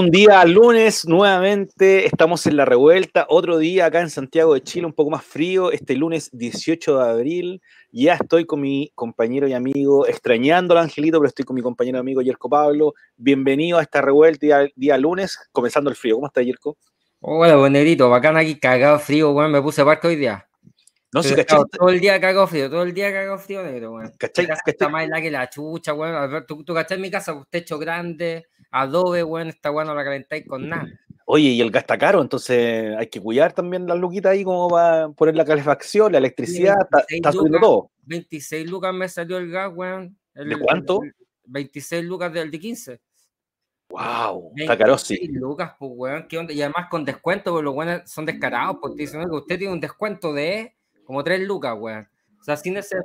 Un día lunes, nuevamente estamos en la revuelta, otro día acá en Santiago de Chile, un poco más frío, este lunes 18 de abril, ya estoy con mi compañero y amigo, extrañando al angelito, pero estoy con mi compañero y amigo Yerko Pablo, bienvenido a esta revuelta día, día lunes, comenzando el frío, ¿cómo está Yerko? Hola, buen negrito, bacán aquí, cagado frío, bueno, me puse barco hoy día. No sé, ¿cachai? Todo el día cago frío, todo el día cago frío negro, ¿Cachai? Está más la que la chucha, bueno Tú, tú cachai mi casa, un pues, techo grande, Adobe, weón, está weón no la calentáis con nada. Oye, y el gas está caro, entonces hay que cuidar también las luquitas ahí, como a poner la calefacción, la electricidad, está, subiendo todo. 26 lucas me salió el gas, weón. ¿De cuánto? 26 lucas del de 15. ¡Wow! Está caro, sí. lucas, pues, weón, ¿qué onda? Y además con descuento, porque los weones son descarados, porque dicen, usted tiene un descuento de como 3 lucas, weón. O sea, sin ese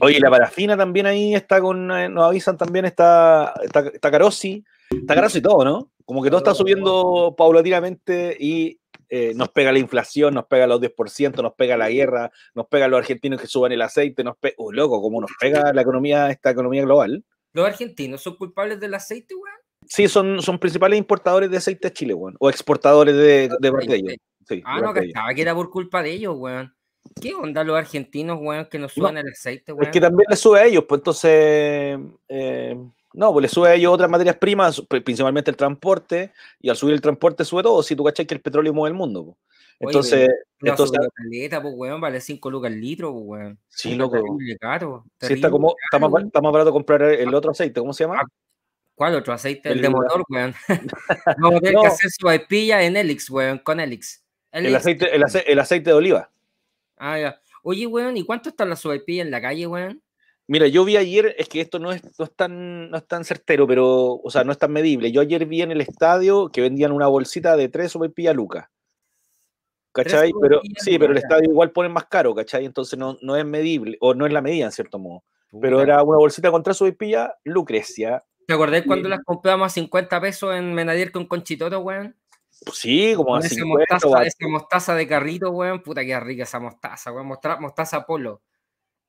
Oye, la parafina también ahí está con, eh, nos avisan también, está, está, caro Carossi, está Carossi y todo, ¿no? Como que todo está subiendo paulatinamente y eh, nos pega la inflación, nos pega los 10%, nos pega la guerra, nos pega los argentinos que suban el aceite, nos pega, uh, oh, loco, como nos pega la economía, esta economía global. ¿Los argentinos son culpables del aceite, güey? Sí, son, son principales importadores de aceite a Chile, güey, o exportadores de, de, de, ellos. ah, no, que estaba que era por culpa de ellos, güey. ¿Qué onda los argentinos, weón, que nos suben el aceite, weón? Es que también le sube a ellos, pues entonces. Eh, no, pues le sube a ellos otras materias primas, principalmente el transporte, y al subir el transporte sube todo. Si tú cachas que el petróleo mueve el mundo, pues. Entonces, Oye, entonces caleta, pues, weón, vale 5 lucas el litro, pues, weón. Sí, loco. Terrible, caro, terrible, sí, está, como, está, más, está, barato comprar el otro aceite, ¿cómo se llama? Ah, ¿Cuál otro aceite? El, de motor, weón. Vamos a tener que hacer su en Elix, weón, con Elix. El, el, aceite, el aceite de oliva. Ah, Oye, weón, ¿y cuánto están las UVP en la calle, weón? Mira, yo vi ayer, es que esto no es, tan, es certero, pero, o sea, no es tan medible. Yo ayer vi en el estadio que vendían una bolsita de tres UVP a Lucas. ¿Cachai? Pero, sí, pero el estadio igual pone más caro, ¿cachai? Entonces no, es medible, o no es la medida en cierto modo. Pero era una bolsita con tres OVP Lucrecia. ¿Te acordás cuando las compramos a 50 pesos en Menadier con Conchitoto, weón? Pues sí, como así. esa Esa mostaza de carrito, weón. Puta qué rica esa mostaza, weón. Mostaza, mostaza polo.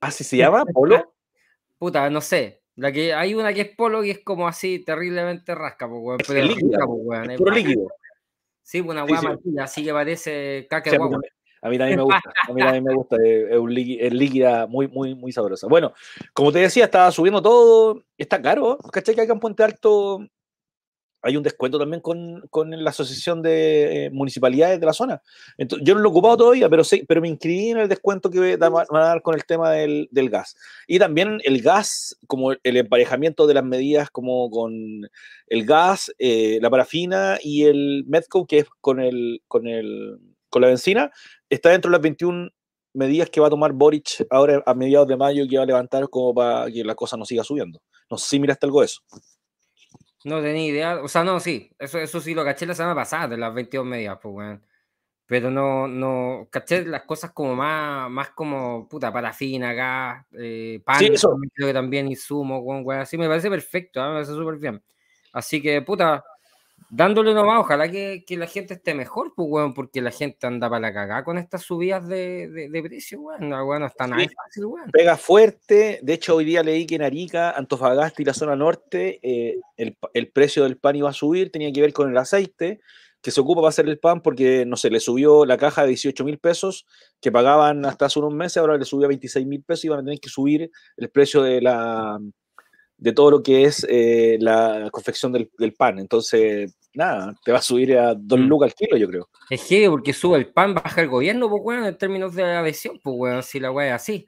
¿Ah, sí se llama? ¿Polo? Puta, no sé. La que, hay una que es polo y es como así, terriblemente rasca, pues, weón. es líquida, pues, weón. puro líquido. Sí, una guapa así que parece caca de A mí también me gusta, a mí también me gusta, eh, es, líquida, muy, muy, muy sabrosa. Bueno, como te decía, estaba subiendo todo, está caro, ¿cachai? Que acá en Puente Alto hay un descuento también con, la Asociación de eh, Municipalidades de la zona. yo no lo he ocupado todavía, pero, sí, pero me inscribí en el descuento que van a dar con el tema del, gas. Y también el gas, como el emparejamiento de las medidas como con el gas, eh, la parafina y el Medco, que es con, el, con, con la benzina, está dentro de las 21 medidas que va a tomar Boric ahora a mediados de mayo que va a levantar como para que la cosa no siga subiendo. No sé si miraste algo de eso. No tenía idea. O sea, no, sí. Eso, eso sí lo caché la semana pasada, de las 22 medias, pues, weón. Pero no, no, caché las cosas como más, más como, puta, parafina acá, eh, pan, que también insumo, weón, weón. Así me parece perfecto, ¿ah? me parece súper bien. Así que, puta, Dándole nomás, ojalá que, la gente esté mejor, pues, porque la gente anda para la cagada con estas subidas de, de, precio, No, nada Pega fuerte. De hecho, hoy día leí que en Arica, Antofagasta y la zona norte, eh, el, el, precio del pan iba a subir, tenía que ver con el aceite que se ocupa para hacer el pan porque, no sé, le subió la caja de 18 mil pesos que pagaban hasta hace unos meses, ahora le subió a 26 mil pesos y van a tener que subir el precio de la, de todo lo que es eh, la confección del, pan. Entonces, nada, te va a subir a dos mm. lucas al kilo, yo creo. Es que porque sube el pan, baja el gobierno, pues, bueno, en términos de adhesión, pues, bueno, si la weá es así.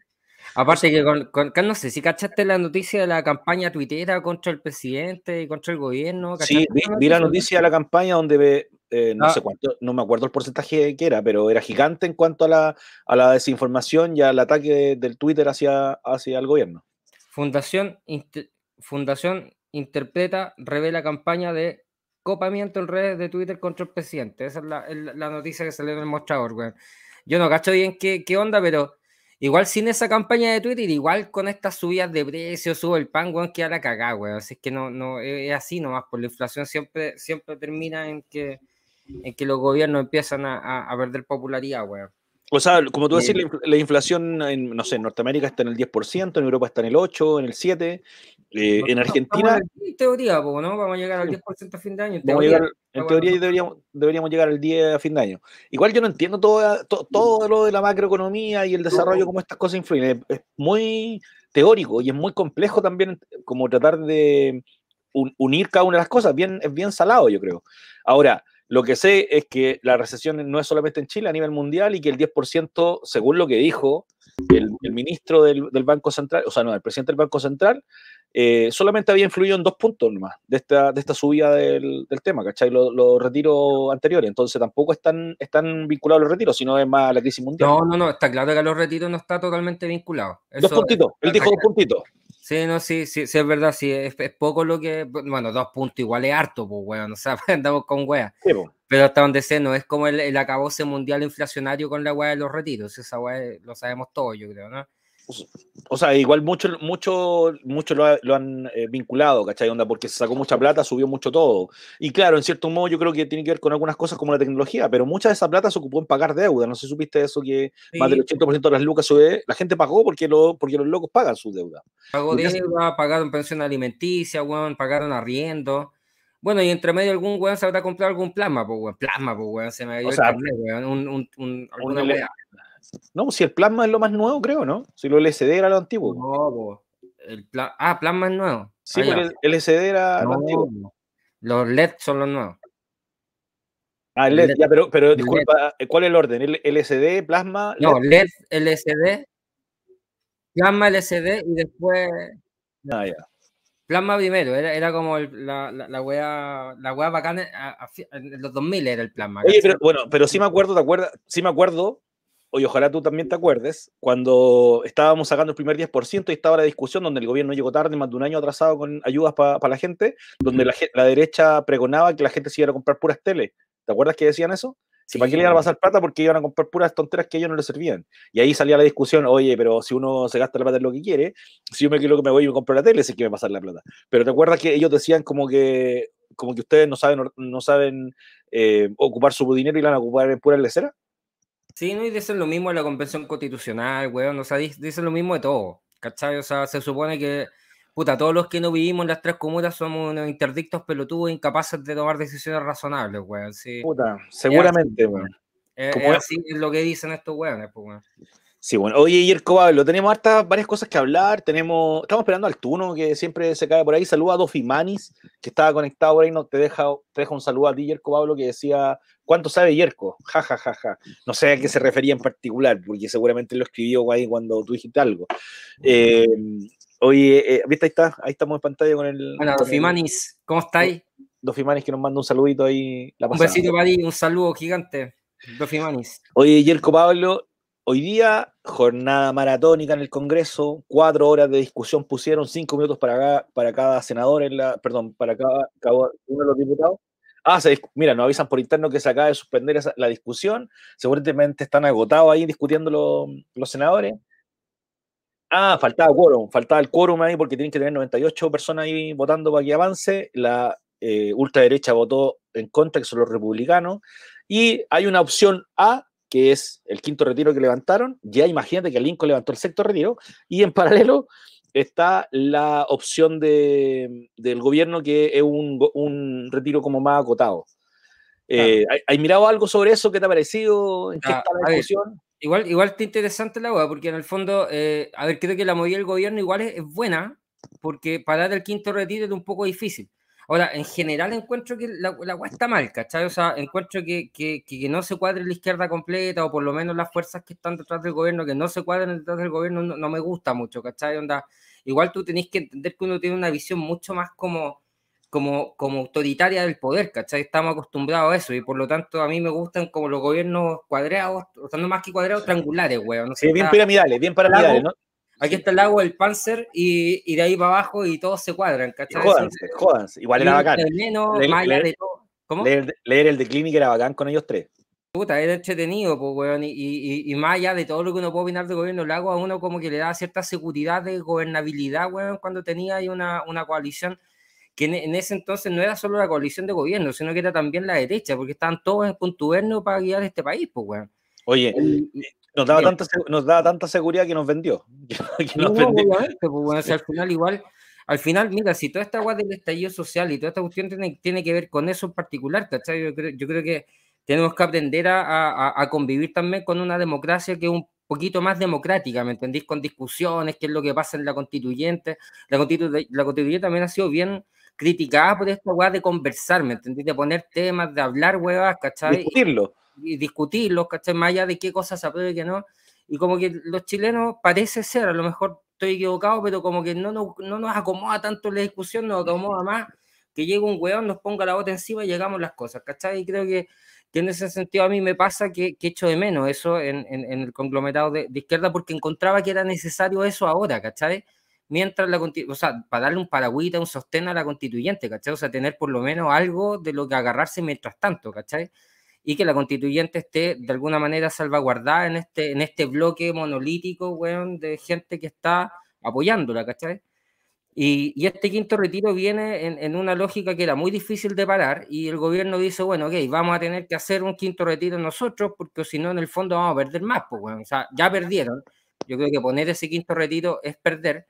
Aparte que con, no sé, si cachaste la noticia de la campaña tuitera contra el presidente y contra el gobierno. Sí, vi, la noticia de la campaña donde ve, eh, no ah. sé cuánto, no me acuerdo el porcentaje que era, pero era gigante en cuanto a la, a la desinformación y al ataque del Twitter hacia, hacia el gobierno. Fundación Fundación interpreta, revela campaña de copamiento en redes de Twitter contra el presidente. Esa es la, la noticia que salió en el mostrador, güey. Yo no cacho bien qué, onda, pero igual sin esa campaña de Twitter, igual con estas subidas de precios, sube el pan, güey, que la cagada, güey. Así es que no, no, e-, es así nomás, por pues la inflación siempre, siempre termina en que, en que los gobiernos empiezan a, perder popularidad, güey. O sea, como tú decís, eh, la inflación en, no sé, en Norteamérica está en el 10%, en Europa está en el 8%, en el 7%, eh, en Argentina... En teoría, ¿no? Vamos a llegar al 10% a fin de año. en teoría deberíamos, llegar al 10% a fin de año. Igual yo no entiendo todo, todo, lo de la macroeconomía y el desarrollo, cómo estas cosas influyen. Es, muy teórico y es muy complejo también como tratar de unir cada una de las cosas. Bien, es bien salado, yo creo. Ahora... Lo que sé es que la recesión no es solamente en Chile, a nivel mundial, y que el 10%, según lo que dijo el, ministro del, Banco Central, o sea, no, el presidente del Banco Central, eh, solamente había influido en dos puntos nomás, de esta, de esta subida del, tema, ¿cachai? Los retiros anteriores. Entonces tampoco están, están vinculados los retiros, sino es más a la crisis mundial. No, no, no, está claro que los retiros no está totalmente vinculado. dos puntitos, él dijo dos puntitos. Sí, no, sí, sí, es verdad, sí, es, poco lo que, bueno, dos puntos igual es harto, pues, weón, no sea, andamos con wea Pero hasta donde sé, no es como el, el acabose mundial inflacionario con la wea de los retiros, esa wea eh, lo sabemos todos, yo creo, ¿no? o sea, igual mucho, mucho, mucho lo, han eh, vinculado, ¿cachai? Onda, porque se sacó mucha plata, subió mucho todo. Y claro, en cierto modo yo creo que tiene que ver con algunas cosas como la tecnología, pero mucha de esa plata se ocupó en pagar deuda. No sé si supiste eso, que más del 80% de las lucas sube, la gente pagó porque, lo, porque los locos pagan su deuda. Pagó deuda, pagaron pensión alimenticia, pagaron arriendo. Bueno, y entre medio algún weón se habrá comprado algún plasma, Plasma, pues weón. Se me ha o sea, un, no, si el plasma es lo más nuevo, creo, ¿no? Si lo LCD era lo antiguo. No, el ah, plasma es nuevo. Sí, pero pues, el LCD era lo antiguo. Los LED son los nuevos. Ah, LED, e e ya, pero, disculpa, e eh, ¿cuál es el orden? LCD, plasma? LED? No, LED, LCD, plasma, LCD y después. Ah, ya. Plasma primero, era, como la, la, wea, bacana, en los 2000 era el plasma. Oye, pero, bueno, pero sí me acuerdo, ¿te acuerdas? Sí me acuerdo oye, ojalá tú también te acuerdes, cuando estábamos sacando el primer 10% y estaba la discusión donde el gobierno llegó tarde, más de un año atrasado con ayudas para la gente, donde la, derecha pregonaba que la gente se iba a comprar puras teles. ¿Te acuerdas que decían eso? Si para qué le iban a pasar plata porque iban a comprar puras tonteras que a ellos no les servían. Y ahí salía la discusión, oye, pero si uno se gasta la plata en lo que quiere, si yo me quiero que me voy y me compro la tele, sé que me pasar la plata. Pero te acuerdas que ellos decían como que como que ustedes no saben no saben eh, ocupar su dinero y la van a ocupar en pura lecera? Sí, no, y dicen lo mismo de la Convención Constitucional, weón, o sea, dicen lo mismo de todo, ¿cachai? O sea, se supone que, puta, todos los que no vivimos en las tres comunas somos unos interdictos pelotudos incapaces de tomar decisiones razonables, weón. Sí. Puta, seguramente, weón. así es lo que dicen estos weones, pues, weón. Sí, bueno. Oye, Yerko Pablo, tenemos hasta varias cosas que hablar. Tenemos, estamos esperando al Tuno, que siempre se cae por ahí. Saluda a Dofi que estaba conectado por ahí. No, te, deja, un saludo a ti, Yerko Pablo, que decía, ¿cuánto sabe Yerko? Ja, ja, No sé a qué se refería en particular, porque seguramente lo escribió ahí cuando tú dijiste algo. Eh, oye, eh, ¿viste? Ahí está, ahí estamos en pantalla con el... Hola, Dofi ¿cómo estáis? Dofi que nos manda un saludito ahí. La un besito para ti, un saludo gigante. Dofimanis. Oye, Yerko Pablo, Hoy día, jornada maratónica en el Congreso, cuatro horas de discusión pusieron, cinco minutos para cada, para cada senador, en la, perdón, para cada, uno de los diputados. Ah, mira, nos avisan por interno que se acaba de suspender la discusión. Seguramente están agotados ahí discutiendo los senadores. Ah, faltaba quórum, faltaba el quórum ahí porque tienen que tener 98 personas ahí votando para que avance. La eh, ultraderecha votó en contra, que son los republicanos. Y hay una opción A que es el quinto retiro que levantaron. Ya imagínate que el INCO levantó el sexto retiro. Y en paralelo está la opción de, del gobierno que es un, un retiro como más acotado. Eh, hay mirado algo sobre eso? ¿Qué te ha parecido? Ah, igual, igual está interesante la hueá, porque en el fondo, eh, a ver, creo que la movida del gobierno igual es, buena, porque parar el quinto retiro es un poco difícil. Ahora, en general encuentro que la, agua está mal, ¿cachai? O sea, encuentro que, no se cuadre la izquierda completa, o por lo menos las fuerzas que están detrás del gobierno, que no se cuadren detrás del gobierno, no, me gusta mucho, ¿cachai? Onda, igual tú tenés que entender que uno tiene una visión mucho más como, como, como autoritaria del poder, ¿cachai? Estamos acostumbrados a eso y por lo tanto a mí me gustan como los gobiernos cuadrados, o sea, no más que cuadrados, triangulares, weón. sí, bien piramidales, bien piramidales, ¿no? Aquí está el lago el Panzer, y, de ahí para abajo y todos se cuadran, ¿cachai? Jódanse, jódanse. Igual era bacán. leer, el de que era bacán con ellos tres. Puta, era entretenido, pues, weón, y, más allá de todo lo que uno puede opinar de gobierno Lago, a uno como que le da cierta seguridad de gobernabilidad, weón, cuando tenía ahí una, una coalición que en, ese entonces no era solo la coalición de gobierno, sino que era también la derecha, porque estaban todos en contubernio para guiar este país, pues, weón. Oye, nos daba, tanta, nos daba tanta seguridad que nos vendió. al final igual, al final, mira, si toda esta agua del estallido social y toda esta cuestión tiene, que ver con eso en particular, ¿cachai? Yo creo, que tenemos que aprender a, a, convivir también con una democracia que es un poquito más democrática, ¿me entendís? Con discusiones, qué es lo que pasa en la constituyente. La, constituyente también ha sido bien criticada por esta guada de conversar, ¿me entendís? De poner temas, de hablar huevas, ¿cachai? Discutirlo y discutirlos, ¿cachai? Más allá de qué cosas se apruebe y no. Y como que los chilenos parece ser, a lo mejor estoy equivocado, pero como que no nos, no nos acomoda tanto la discusión, nos acomoda más que llegue un weón, nos ponga la bota encima y llegamos las cosas, ¿cachai? Y creo que, que en ese sentido a mí me pasa que, que echo de menos eso en, en, el conglomerado de, izquierda porque encontraba que era necesario eso ahora, ¿cachai? Mientras la o sea, para darle un paraguita, un sostén a la constituyente, ¿cachai? O sea, tener por lo menos algo de lo que agarrarse mientras tanto, ¿cachai? y que la constituyente esté de alguna manera salvaguardada en este, en este bloque monolítico, de gente que está apoyándola, ¿cachai? Y, y este quinto retiro viene en, una lógica que era muy difícil de parar y el gobierno dice, bueno, ok, vamos a tener que hacer un quinto retiro nosotros porque si no, en el fondo vamos a perder más, pues, bueno ya perdieron. Yo creo que poner ese quinto retiro es perder,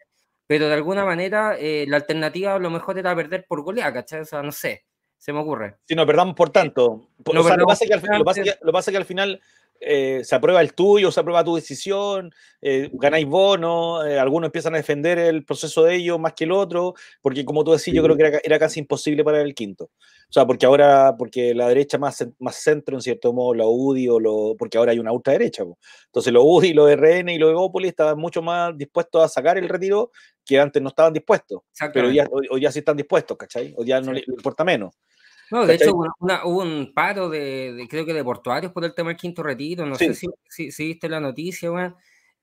pero de alguna manera eh, la alternativa a lo mejor era perder por goleada, ¿cachai? O sea, no sé se me ocurre. Si no perdón por eh, tanto. Lo que pasa es que al final eh, se aprueba el tuyo, se aprueba tu decisión, eh, ganáis bonos, eh, algunos empiezan a defender el proceso de ellos más que el otro, porque como tú decís, yo creo que era, casi imposible para el quinto. O sea, porque ahora, porque la derecha más, más centro, en cierto modo, la UDI, o lo, porque ahora hay una ultraderecha. derecha Entonces, los UDI, los RN y los Evópoli estaban mucho más dispuestos a sacar el retiro que antes no estaban dispuestos. Pero ya, hoy, ya sí están dispuestos, ¿cachai? Hoy ya no les importa menos. No, de hecho, hubo un paro de, creo que de portuarios por el tema del quinto retiro, no sé si, viste la noticia,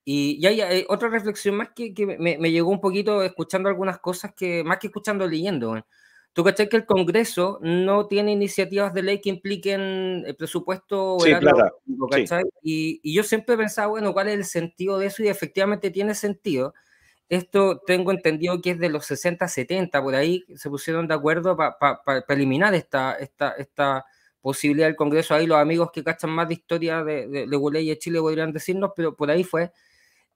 Y, hay otra reflexión más que, me, llegó un poquito escuchando algunas cosas que, más que escuchando, leyendo, ¿Tú cachai que el Congreso no tiene iniciativas de ley que impliquen el eh, presupuesto? Sí, claro. Y, y, yo siempre he pensado, bueno, ¿cuál es el sentido de eso? Y efectivamente tiene sentido. Esto tengo entendido que es de los 60, 70, por ahí se pusieron de acuerdo para eliminar esta, esta, esta posibilidad del Congreso. Ahí los amigos que cachan más de historia de, de, y de Chile podrían decirnos, pero por ahí fue.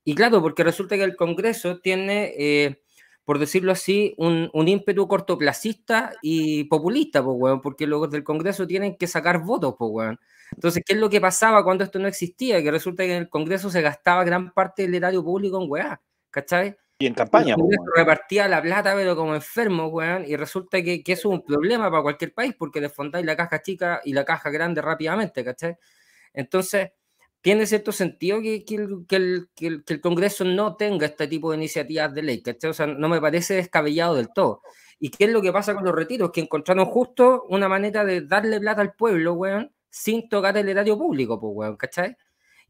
Y claro, porque resulta que el Congreso tiene, eh, por decirlo así, un, un, ímpetu cortoplacista y populista, pues, bueno porque luego del Congreso tienen que sacar votos, pues, bueno Entonces, ¿qué es lo que pasaba cuando esto no existía? Que resulta que en el Congreso se gastaba gran parte del erario público en weá. ¿cachai? Y en campaña. repartía la plata, pero como enfermo, weón. Y resulta que, que, eso es un problema para cualquier país porque desfondáis la caja chica y la caja grande rápidamente, ¿cachai? Entonces, tiene cierto sentido que, que, el, que, el, Congreso no tenga este tipo de iniciativas de ley, ¿cachai? O sea, no me parece descabellado del todo. ¿Y qué es lo que pasa con los retiros? Que encontraron justo una manera de darle plata al pueblo, weón, sin tocar el erario público, pues, weón, ¿cachai?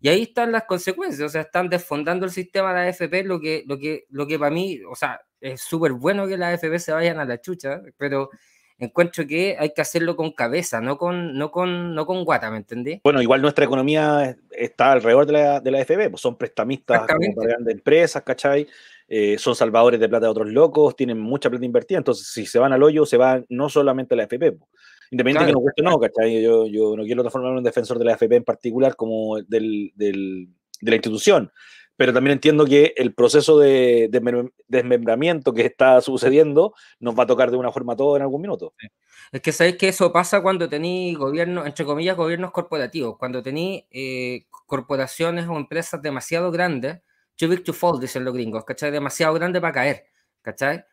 Y ahí están las consecuencias, o sea, están desfondando el sistema de la fp lo que, lo que, lo que para mí, o sea, es súper bueno que la AFP se vayan a la chucha, pero encuentro que hay que hacerlo con cabeza, no con, no con, no con guata, ¿me entendí? Bueno, igual nuestra economía está alrededor de la, de la pues son prestamistas de grandes empresas, ¿cachai? Eh, son salvadores de plata de otros locos, tienen mucha plata invertida, entonces si se van al hoyo, se van no solamente la FP, pues. Independientemente de que nos guste o no, ¿cachai? Yo, no quiero transformarme en un defensor de la AFP en particular como de la institución, pero también entiendo que el proceso de, desmembramiento que está sucediendo nos va a tocar de una forma todo en algún minuto. Es que sabéis que eso pasa cuando tenéis gobiernos, entre comillas, gobiernos corporativos, cuando tenéis eh, corporaciones o empresas demasiado grandes, too big to fall, dicen los gringos, ¿cachai? Demasiado grande para caer, ¿cachai?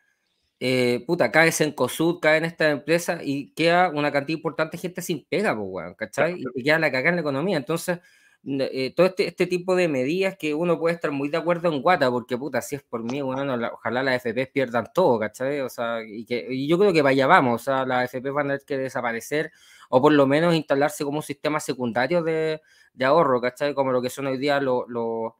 eh, puta, en COSUD, cae en esta empresa y queda una cantidad importante de gente sin pega, pues, ¿cachai? Y queda la cagada en la economía. Entonces, eh, todo este, este, tipo de medidas que uno puede estar muy de acuerdo en guata, porque, puta, si es por mí, bueno, ojalá las FP pierdan todo, ¿cachai? O sea, y, que, y yo creo que vaya vamos, o sea, las FP van a tener que desaparecer o por lo menos instalarse como un sistema secundario de, de ahorro, ¿cachai? Como lo que son hoy día los... Lo,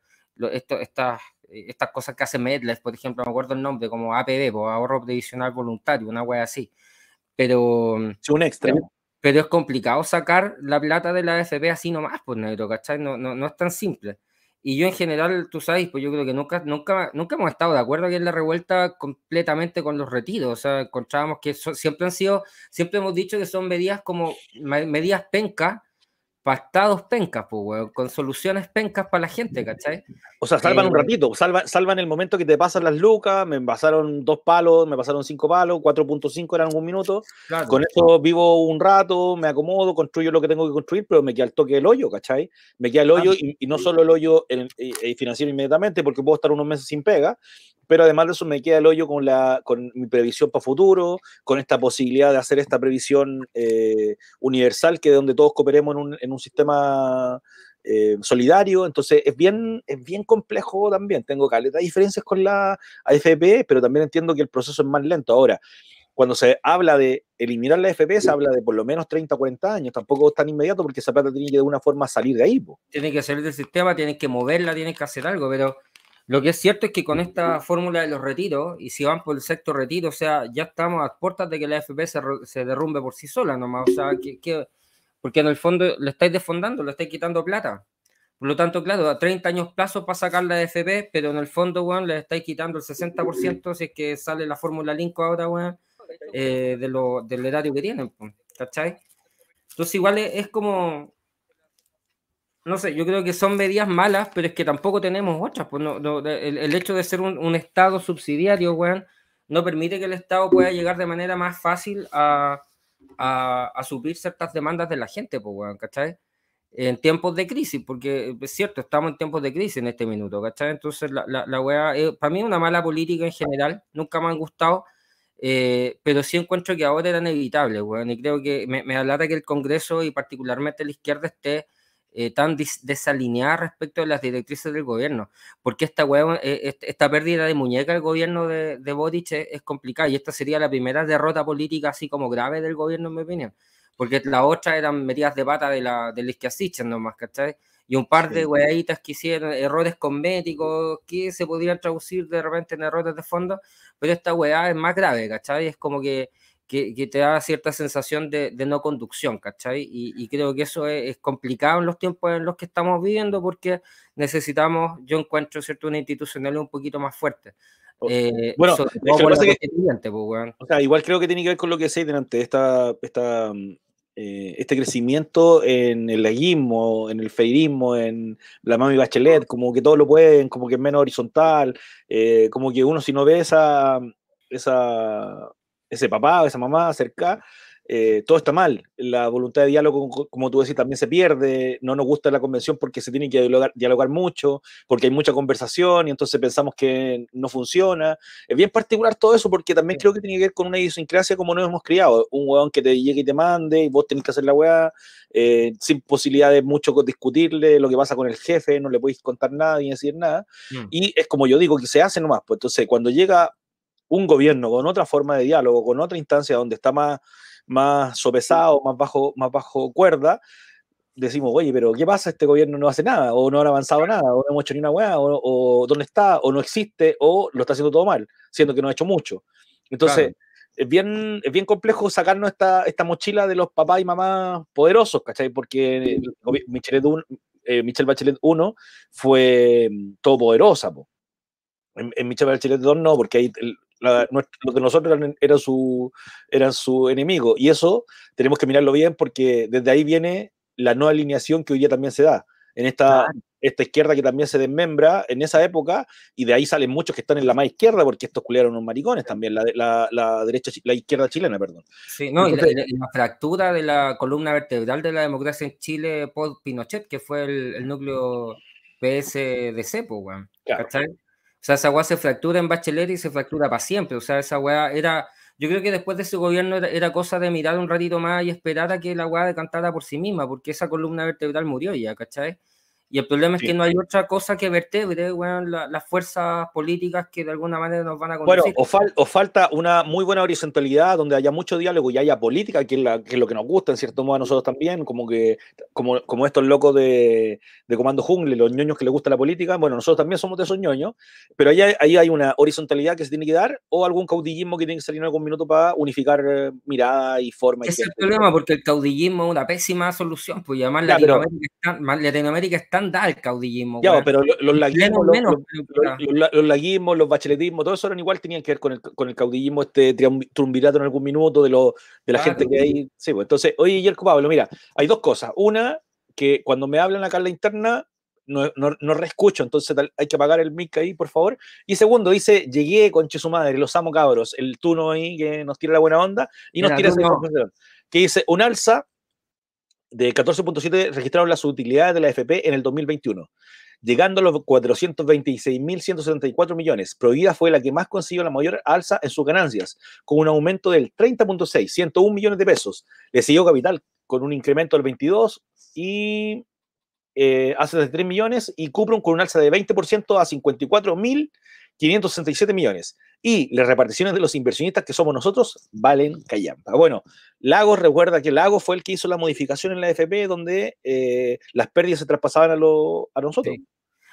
estas eh, estas cosas que hace MEDLES, por ejemplo, me acuerdo el nombre, como APB, pues, ahorro previsional voluntario, una wea así. Pero. es un extra. Pero, es complicado sacar la plata de la AFP así nomás, pues negro, ¿cachai? No, es tan simple. Y yo en general, tú sabes, pues yo creo que nunca, nunca, nunca hemos estado de acuerdo aquí en la revuelta completamente con los retiros. O sea, encontrábamos que siempre han sido, siempre hemos dicho que son medidas como medidas pencas pastados pencas, con soluciones pencas para la gente, ¿cachai? O sea, salvan un eh, ratito, salvan, salvan el momento que te pasan las lucas, me pasaron dos palos, me pasaron cinco palos, 4.5 eran un minuto, con esto vivo un rato, me acomodo, construyo lo que tengo que construir, pero me queda el toque del hoyo, ¿cachai? Me queda el hoyo y, no solo el hoyo eh, eh, financiero inmediatamente, porque puedo estar unos meses sin pega, pero además de eso me queda el hoyo con, la, con mi previsión para futuro, con esta posibilidad de hacer esta previsión eh, universal, que es donde todos cooperemos en un, en un sistema eh, solidario, entonces es bien, es bien complejo también, tengo caleta diferencias con la AFP, pero también entiendo que el proceso es más lento ahora. Cuando se habla de eliminar la AFP, se habla de por lo menos 30, 40 años. Tampoco es tan inmediato porque esa plata tiene que de alguna forma salir de ahí. Tiene que salir del sistema, tiene que moverla, tiene que hacer algo, pero lo que es cierto es que con esta fórmula de los retiros, y si van por el sexto retiro, o sea, ya estamos a puertas de que la FP se, derrumbe por sí sola nomás. O sea, que, que, porque en el fondo le estáis desfondando, le estáis quitando plata. Por lo tanto, claro, a 30 años plazo para sacar la FP, pero en el fondo, weón, le estáis quitando el 60% si es que sale la fórmula link ahora, weón, eh, de lo, del erario que tienen, ¿cachai? Entonces, igual es como, no sé, yo creo que son medidas malas, pero es que tampoco tenemos otras. Pues no, el, hecho de ser un, Estado subsidiario, weón, no permite que el Estado pueda llegar de manera más fácil a, a, ciertas demandas de la gente, pues, weón, ¿cachai? En tiempos de crisis, porque es cierto, estamos en tiempos de crisis en este minuto, ¿cachai? Entonces, la, la, la eh, para mí, una mala política en general, nunca me han gustado. Eh, pero sí encuentro que ahora era inevitable, weón, y creo que me, me que el Congreso y particularmente la izquierda esté eh, tan desalineada respecto a las directrices del gobierno. Porque esta, eh, esta pérdida de muñeca del gobierno de, de es, complicada y esta sería la primera derrota política así como grave del gobierno, en mi opinión. Porque la otra eran medidas de pata de la, del Isquiasichen nomás, ¿cachai? Y un par de hueaditas que hicieron errores cosméticos que se podrían traducir de repente en errores de fondo, pero esta hueá es más grave, ¿cachai? Es como que que, te da cierta sensación de, no conducción, ¿cachai? Y, creo que eso es, complicado en los tiempos en los que estamos viviendo porque necesitamos, yo encuentro, ¿cierto?, una institucionalidad un poquito más fuerte. Eh, bueno, pues, igual creo que tiene que ver con lo que decís delante, esta, esta, mm, eh, este crecimiento en el laguismo, en el feirismo, en la mami bachelet, como que todo lo pueden, como que es menos horizontal, eh, como que uno si no ve esa, esa ese papá o esa mamá cerca, eh, todo está mal. La voluntad de diálogo, como tú decís, también se pierde. No nos gusta la convención porque se tiene que dialogar, mucho, porque hay mucha conversación y entonces pensamos que no funciona. Es bien particular todo eso porque también creo que tiene que ver con una idiosincrasia como nos hemos criado. Un huevón que te llegue y te mande y vos tenés que hacer la hueá eh, sin posibilidad de mucho discutirle lo que pasa con el jefe, no le podéis contar nada ni decir nada. Mm. Y es como yo digo, que se hace nomás. Pues entonces, cuando llega un gobierno con otra forma de diálogo, con otra instancia donde está más, más sopesado, más bajo, más bajo cuerda, decimos, oye, pero ¿qué pasa? Este gobierno no hace nada, o no ha avanzado nada, o no hemos hecho ni una weá, o, dónde está, o no existe, o lo está haciendo todo mal, siendo que no ha hecho mucho. Entonces, es, bien, bien complejo sacarnos esta, esta mochila de los papás y mamás poderosos, ¿cachai? Porque Michelle, eh, Michelle Bachelet 1 fue mm, todopoderosa, En, Michelle Bachelet 2 no, porque hay lo de nosotros eran, era su, eran su enemigo. Y eso tenemos que mirarlo bien porque desde ahí viene la no alineación que hoy día también se da. En esta, esta izquierda que también se desmembra en esa época, y de ahí salen muchos que están en la más izquierda, porque estos culiaron unos maricones también, la, la, derecha, la izquierda chilena, perdón. Sí, no, la, fractura de la columna vertebral de la democracia en Chile por Pinochet, que fue el, núcleo PS de Cepo, o sea, esa weá se fractura en Bachelet y se fractura para siempre. O sea, esa weá era. Yo creo que después de su gobierno era, cosa de mirar un ratito más y esperar a que la weá decantara por sí misma, porque esa columna vertebral murió ya, ¿cachai? Y el problema es que no hay otra cosa que vertebre bueno, las fuerzas políticas que de alguna manera nos van a conducir. Bueno, o, falta una muy buena horizontalidad donde haya mucho diálogo y haya política, que es, la, que lo que nos gusta en cierto modo a nosotros también, como que como, como estos locos de, de Comando Jungle, los ñoños que les gusta la política, bueno, nosotros también somos de esos ñoños, pero ahí hay, ahí hay una horizontalidad que se tiene que dar o algún caudillismo que tiene que salir en algún minuto para unificar eh, mirada y forma. Ese es el problema, porque el caudillismo es una pésima solución, pues y además Latinoamérica está el caudillismo. Ya, pero los, los, laguismos, los, bacheletismos, todo eso eran igual, tenían que ver con el, caudillismo, este triunvirato en algún minuto de, lo, la gente que hay. Sí, pues, entonces, oye, Yerko Pablo, mira, hay dos cosas. Una, que cuando me hablan acá en la interna, no, no, no reescucho, entonces hay que apagar el mic ahí, por favor. Y segundo, dice, llegué, conche su madre, los amo cabros, el tuno ahí que nos tira la buena onda y nos tira ese no. Que dice, un alza de 14.7 registraron las utilidades de la FP en el 2021, llegando a los 426.174 millones. Provida fue la que más consiguió la mayor alza en sus ganancias, con un aumento del 30.6, 101 millones de pesos. Le siguió Capital con un incremento del 22 y hace eh, de 3 millones y Cuprum con un alza de 20% a 54.567 millones y las reparticiones de los inversionistas que somos nosotros valen callampa. Bueno, lago recuerda que lago fue el que hizo la modificación en la FP donde eh, las pérdidas se traspasaban a, lo, a nosotros.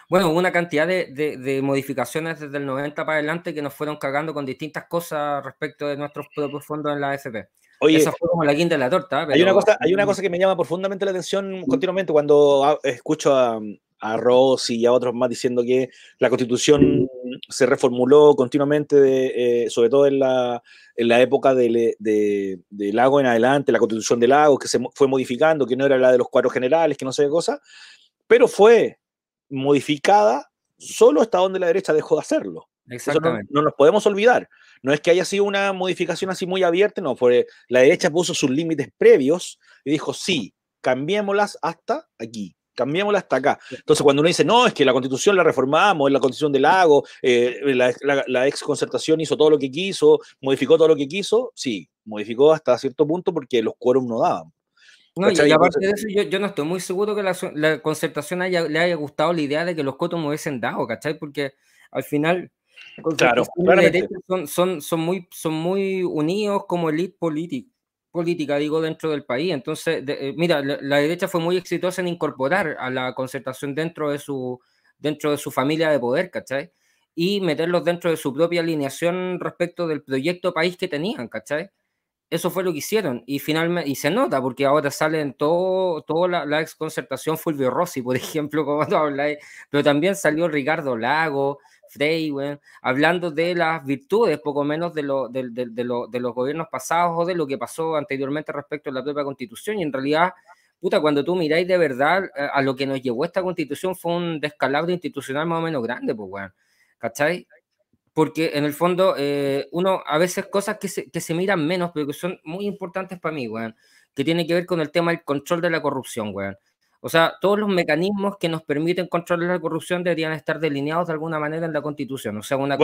Bueno, hubo una cantidad de, de, modificaciones desde el 90 para adelante que nos fueron cargando con distintas cosas respecto de nuestros propios fondos en la FP. Oye, Esa fue como la quinta de la torta. Hay, una cosa, hay una cosa que me llama profundamente la atención continuamente cuando ah, escucho a, a Ross y a otros más diciendo que la constitución se reformuló continuamente, eh, sobre todo en la, época del eh, Lago en adelante, la constitución del Lago, que se fue modificando, que no era la de los cuatro generales, que no sé qué cosa, pero fue modificada solo hasta donde la derecha dejó de hacerlo. Exactamente. no, nos podemos olvidar. No es que haya sido una modificación así muy abierta, no, fue la derecha puso sus límites previos y dijo, sí, cambiémoslas hasta aquí cambiémosla hasta acá. Entonces, cuando uno dice, no, es que la constitución la reformamos, es la constitución del lago, eh, la, ex concertación hizo todo lo que quiso, modificó todo lo que quiso, sí, modificó hasta cierto punto porque los quórums no daban. No, y aparte de eso, yo, no estoy muy seguro que la, la concertación le haya gustado la idea de que los cotos hubiesen dado, ¿cachai? Porque al final, claro, son, son, son, muy, son muy unidos como elite política política, digo, dentro del país. Entonces, eh, mira, la, derecha fue muy exitosa en incorporar a la concertación dentro de su, dentro de su familia de poder, ¿cachai? Y meterlos dentro de su propia alineación respecto del proyecto país que tenían, ¿cachai? Eso fue lo que hicieron y finalmente, y se nota porque ahora salen todo, toda la, la, concertación Fulvio Rossi, por ejemplo, como tú pero también salió Ricardo Lago, Frey, güey, hablando de las virtudes, poco menos de, lo, de, de, los gobiernos pasados o de lo que pasó anteriormente respecto a la propia constitución. Y en realidad, puta, cuando tú miráis de verdad eh, a, lo que nos llevó esta constitución fue un descalabro institucional más o menos grande, pues, güey, ¿Cachai? Porque en el fondo, eh, uno a veces cosas que se, que se miran menos, pero que son muy importantes para mí, güey, que tiene que ver con el tema del control de la corrupción, güey, o sea, todos los mecanismos que nos permiten controlar la corrupción deberían estar delineados de alguna manera en la Constitución. O sea, una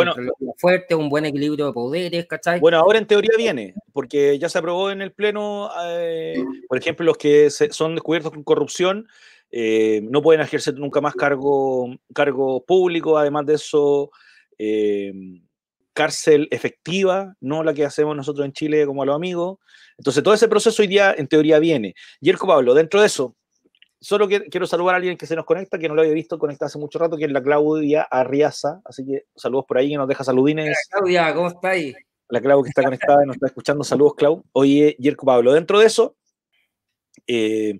fuerte, un buen equilibrio de poderes, ¿cachai? Bueno, ahora en teoría viene, porque ya se aprobó en el Pleno, eh, por ejemplo, los que son descubiertos con corrupción eh, no pueden ejercer nunca más cargo, cargo público, además de eso, eh, cárcel efectiva, no la que hacemos nosotros en Chile como a los amigos. Entonces, todo ese proceso hoy día, en teoría, viene. Yerko Pablo, dentro de eso, Solo que, quiero saludar a alguien que se nos conecta, que no lo había visto conectado hace mucho rato, que es la Claudia Arriaza. Así que saludos por ahí, que nos deja saludines. Claudia, ¿cómo está ahí? La Claudia que está conectada y nos está escuchando. Saludos, Clau. Oye, Jerko Pablo, dentro de eso, eh,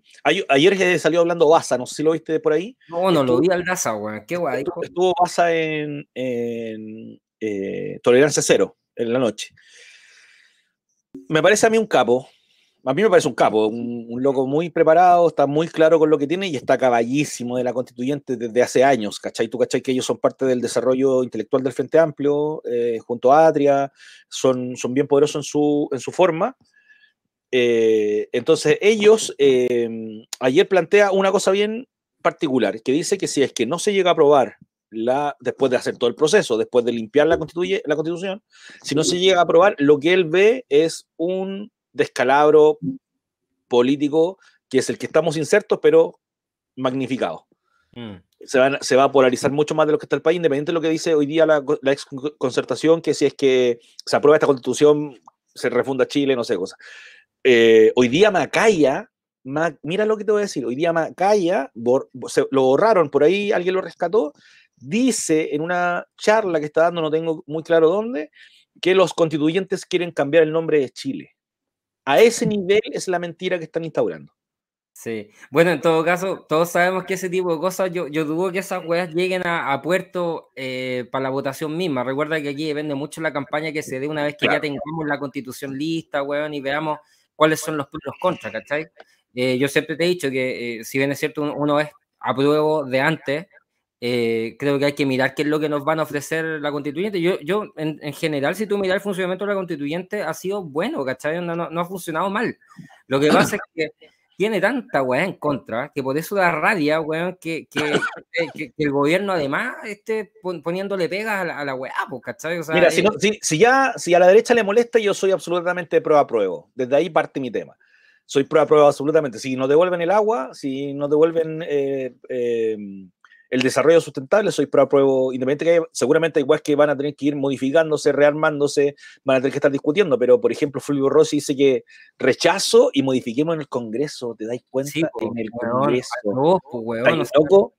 ayer eh, salió hablando Baza, no sé si lo viste por ahí. No, no, lo vi al Baza, güey. Qué guay. Estuvo, Baza en, eh, Tolerancia Cero en la noche. Me parece a mí un capo, a mí me parece un capo, un, loco muy preparado, está muy claro con lo que tiene y está caballísimo de la constituyente desde hace años, ¿cachai? Tú, ¿cachai? Que ellos son parte del desarrollo intelectual del Frente Amplio, eh, junto a Atria, son, son bien poderosos en su, en su forma. Eh, entonces, ellos, em, ayer plantea una cosa bien particular, que dice que si es que no se llega a aprobar la, después de hacer todo el proceso, después de limpiar la, constituye, la constitución, si no se llega a aprobar, lo que él ve es un descalabro político que es el que estamos insertos, pero magnificado. Mm. Se, va a polarizar mucho más de lo que está el país, independiente de lo que dice hoy día la, ex concertación, que si es que se aprueba esta constitución, se refunda Chile, no sé, cosa. Eh, hoy día Macaya, mira lo que te voy a decir, hoy día Macaya, lo borraron, por ahí alguien lo rescató, dice en una charla que está dando, no tengo muy claro dónde, que los constituyentes quieren cambiar el nombre de Chile. A ese nivel es la mentira que están instaurando. Sí, bueno, en todo caso, todos sabemos que ese tipo de cosas, yo, yo dudo que esas weas lleguen a, puerto eh, para la votación misma. Recuerda que aquí depende mucho la campaña que se dé una vez que ya tengamos la constitución lista, weón, y veamos cuáles son los puntos contra, contras, ¿cachai? Eh, yo siempre te he dicho que, eh, si bien es cierto, uno es apruebo de antes, eh, creo que hay que mirar qué es lo que nos van a ofrecer la constituyente. Yo, yo en, general, si tú miras el funcionamiento de la constituyente, ha sido bueno, ¿cachai? No, no, ha funcionado mal. Lo que pasa es que tiene tanta weá en contra que por eso da rabia, weón, que, que, que, el gobierno además esté poniéndole pegas a la, weá, pues, ¿cachai? Mira, eh, si, si, ya, si a la derecha le molesta, yo soy absolutamente pro apruebo. Desde ahí parte mi tema. Soy pro apruebo absolutamente. Si nos devuelven el agua, si nos devuelven. eh, em, el desarrollo sustentable, soy pro apruebo independiente, que hay, seguramente igual que van a tener que ir modificándose, rearmándose, van a tener que estar discutiendo, pero por ejemplo Fulvio Rossi dice que rechazo y modifiquemos en el Congreso, ¿te dais cuenta? en el Congreso.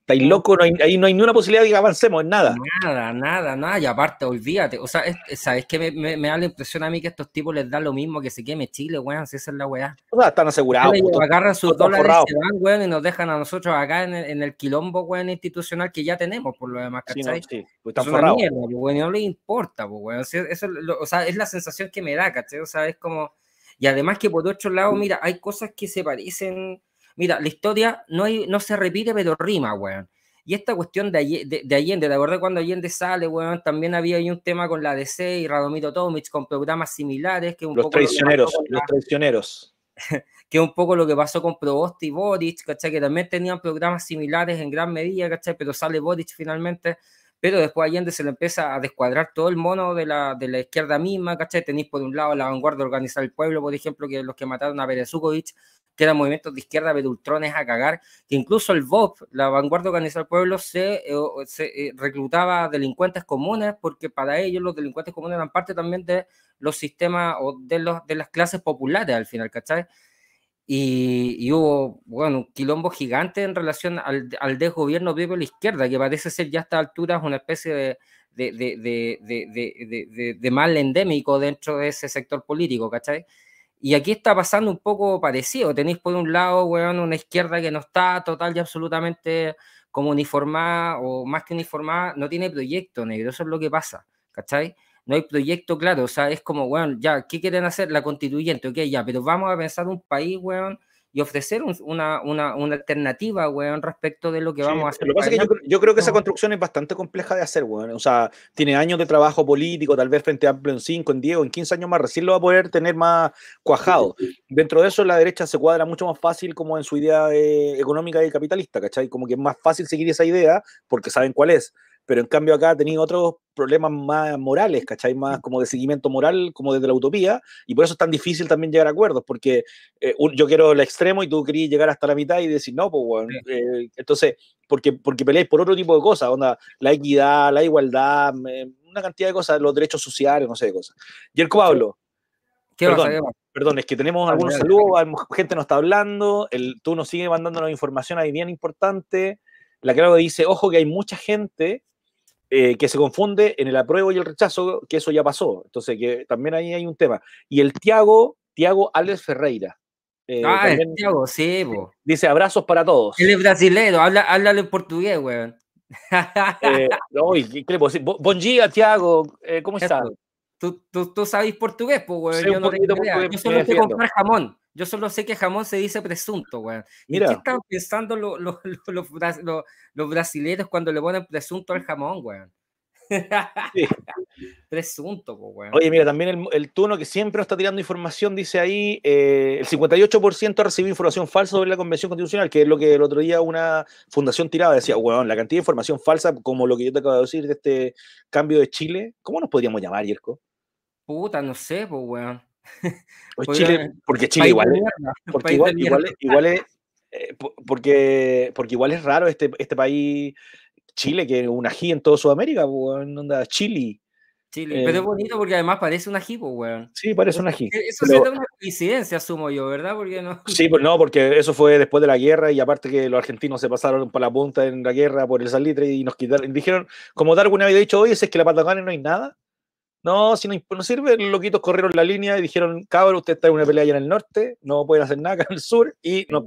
Estáis loco, no hay, no hay ninguna posibilidad de que avancemos en nada. Nada, nada, nada. Y aparte, olvídate. O sea, es, ¿sabes que me, da la impresión a mí que estos tipos les da lo mismo que se queme Chile, weón, si esa es la weá. O sea, están asegurados. Pues, agarran sus dólares, weón, y nos dejan a nosotros acá en el, quilombo, weón, institucional que ya tenemos, por lo demás, ¿cachai? Sí, sí. Pues están pues, no les importa, pues, weón. o sea, es la sensación que me da, ¿cachai? O sea, es como... Y además que por otro lado, mm. mira, hay cosas que se parecen Mira, la historia no, no se repite, pero rima, weón. Y esta cuestión de, Allende, de, Allende ¿te acordás cuando Allende sale, weón? También había ahí un tema con la DC y radomito Tomic con programas similares. Que un los traicioneros, los traicioneros. que un poco lo que pasó con Provost y Boric, ¿cachai? Que también tenían programas similares en gran medida, ¿cachai? Pero sale Boric finalmente pero después Allende se le empieza a descuadrar todo el mono de la, de la izquierda misma, ¿cachai? Tenéis por un lado la vanguardia organizar el pueblo, por ejemplo, que los que mataron a Berezukovic, que eran movimientos de izquierda, bedultrones a cagar, que incluso el VOP, la vanguardia organizada del pueblo, se, eh, eh, reclutaba delincuentes comunes, porque para ellos los delincuentes comunes eran parte también de los sistemas o de, los, de las clases populares al final, ¿cachai? Y, y, hubo, bueno, un quilombo gigante en relación al, al desgobierno vivo de la izquierda, que parece ser ya a estas alturas una especie de, de, de, de mal endémico dentro de ese sector político, ¿cachai? Y aquí está pasando un poco parecido. Tenéis por un lado, weón, una izquierda que no está total y absolutamente como uniformada o más que uniformada, no tiene proyecto negro. Eso es lo que pasa, ¿cachai? No hay proyecto claro. O sea, es como, weón, ya, ¿qué quieren hacer? La constituyente, ok, ya, pero vamos a pensar un país, weón, y ofrecer una, una, alternativa, weón, respecto de lo que vamos a hacer. Lo que pasa es que yo, creo que esa construcción es bastante compleja de hacer, weón. O sea, tiene años de trabajo político, tal vez frente a Amplio en 5, en Diego en 15 años más, recién lo va a poder tener más cuajado. Dentro de eso, la derecha se cuadra mucho más fácil como en su idea eh, económica y capitalista, ¿cachai? Como que es más fácil seguir esa idea porque saben cuál es pero en cambio acá tenéis otros problemas más morales, ¿cachai? Más mm. como de seguimiento moral, como desde la utopía, y por eso es tan difícil también llegar a acuerdos, porque eh, yo quiero el extremo y tú querías llegar hasta la mitad y decir, no, pues, bueno, eh, entonces, porque, porque peleáis por otro tipo de cosas, onda, la equidad, la igualdad, una cantidad de cosas, los derechos sociales, no sé, de cosas. Y el Pablo. ¿Qué perdón, perdón, es que tenemos algunos saludos, gente nos está hablando, el, tú nos sigues mandándonos información ahí bien importante. La Clara dice, ojo que hay mucha gente eh, que se confunde en el apruebo y el rechazo, que eso ya pasó. Entonces, que también ahí hay un tema. Y el Tiago, Tiago Álvarez Ferreira. Eh, ah, el Tiago, sí, Dice abrazos para todos. Él es brasileño, habla, háblale en portugués, weón. eh, no, ¿qué le día, Tiago, eh, ¿cómo estás? Tú, tú, sabes portugués, pues, weón. yo no tengo idea. Yo solo sé comprar jamón. Yo solo sé que jamón se dice presunto, weón. Mira. ¿Qué están pensando los, los, brasileños cuando le ponen presunto al jamón, weón? Presunto, weón. Oye, mira, también el, el, que siempre nos está tirando información dice ahí: eh, el 58% ha recibido información falsa sobre la Convención Constitucional, que es lo que el otro día una fundación tiraba. Decía, weón, la cantidad de información falsa, como lo que yo te acabo de decir de este cambio de Chile, ¿cómo nos podríamos llamar, Yerko? Puta, no sé, pues, weón. Pues Chile, porque Chile igual, porque igual, es, eh, porque, porque igual es raro este, este país, Chile, que es un ají en toda Sudamérica, onda, Chile. Chile, pero eh, es bonito porque además parece un ají, Sí, parece un ají. Eso es se una coincidencia, asumo yo, ¿verdad? Porque no... Sí, pues, no, porque eso fue después de la guerra y aparte que los argentinos se pasaron por la punta en la guerra, por el salitre y nos quitaron, dijeron, como Darwin había dicho, hoy es que la Patagonia no hay nada, no, si no, sirve, los loquitos corrieron la línea y dijeron, cabrón, usted está en una pelea allá en el norte, no pueden hacer nada en el sur, y nos,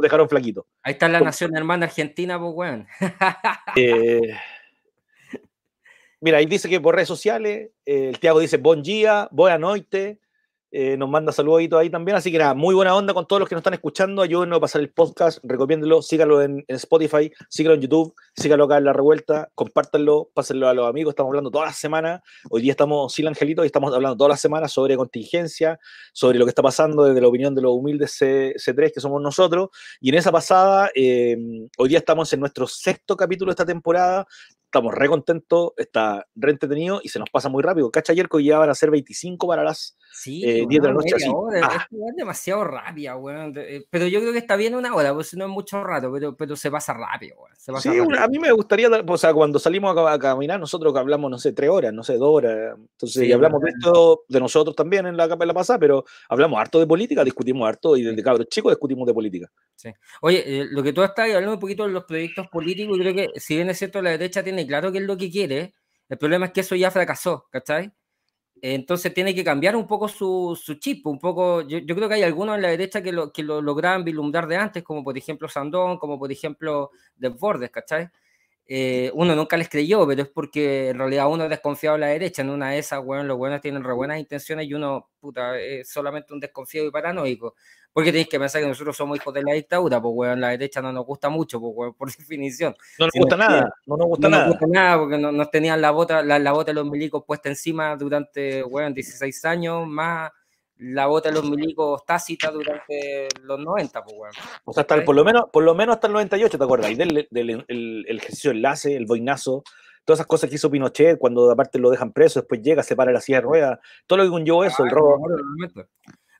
dejaron flaquitos. Ahí está la nación hermana argentina, pues, weón. Eh, mira, ahí dice que por redes sociales, eh, el Tiago dice, buen día, buena noche, eh, nos manda saluditos ahí también. Así que nada, muy buena onda con todos los que nos están escuchando. Ayúdenos a pasar el podcast, recomiéndelo, sígalo en, Spotify, síganlo en YouTube, sígalo acá en La Revuelta, compártanlo, pásenlo a los amigos. Estamos hablando toda la semana. Hoy día estamos, sin Angelito, y estamos hablando toda la semana sobre contingencia, sobre lo que está pasando desde la opinión de los humildes C 3 que somos nosotros. Y en esa pasada, eh, hoy día estamos en nuestro sexto capítulo de esta temporada estamos re contentos, está re entretenido y se nos pasa muy rápido. ¿Cacha ayer que ya van a ser 25 para las 10 eh, pues, de la noche? Así. Ah. es demasiado rápido, weón. Eh, pero yo creo que está bien una hora, pues no es mucho rato, pero, pero se pasa rápido, sí, a mí me gustaría, o sea, cuando salimos a, caminar, nosotros que hablamos, no sé, tres horas, no sé, dos horas. Entonces, y hablamos de esto, de nosotros también en la, capela pasada, pero hablamos harto de política, discutimos harto y desde cabros chicos discutimos de política. Sí. Oye, eh, lo que tú estás hablando un poquito de los proyectos políticos, y creo que si bien es cierto, la derecha tiene claro que es lo que quiere. El problema es que eso ya fracasó, ¿cachai? Entonces tiene que cambiar un poco su, su chip, un poco, yo, yo, creo que hay algunos en la derecha que lo, que lo lograban vislumbrar de antes, como por ejemplo Sandón, como por ejemplo Desbordes, ¿cachai? Eh, uno nunca les creyó, pero es porque en realidad uno es desconfiado de la derecha, en una de esas, bueno, los buenos tienen re buenas intenciones y uno, puta, es solamente un desconfiado y paranoico. Porque tenéis que pensar que nosotros somos hijos de la dictadura, pues, la derecha no nos gusta mucho, pues, por definición. No nos gusta nada, no nos gusta nada. porque nos tenían la bota, la, bota de los milicos puesta encima durante, bueno, 16 años, más la bota de los milicos tácita durante los 90, pues, bueno. O sea, hasta por, lo menos, por lo menos hasta el 98, ¿te acuerdas? Y del, del el, ejercicio enlace, el boinazo, todas esas cosas que hizo Pinochet cuando aparte lo dejan preso, después llega, se para la silla de ruedas, todo lo que yo eso, el robo.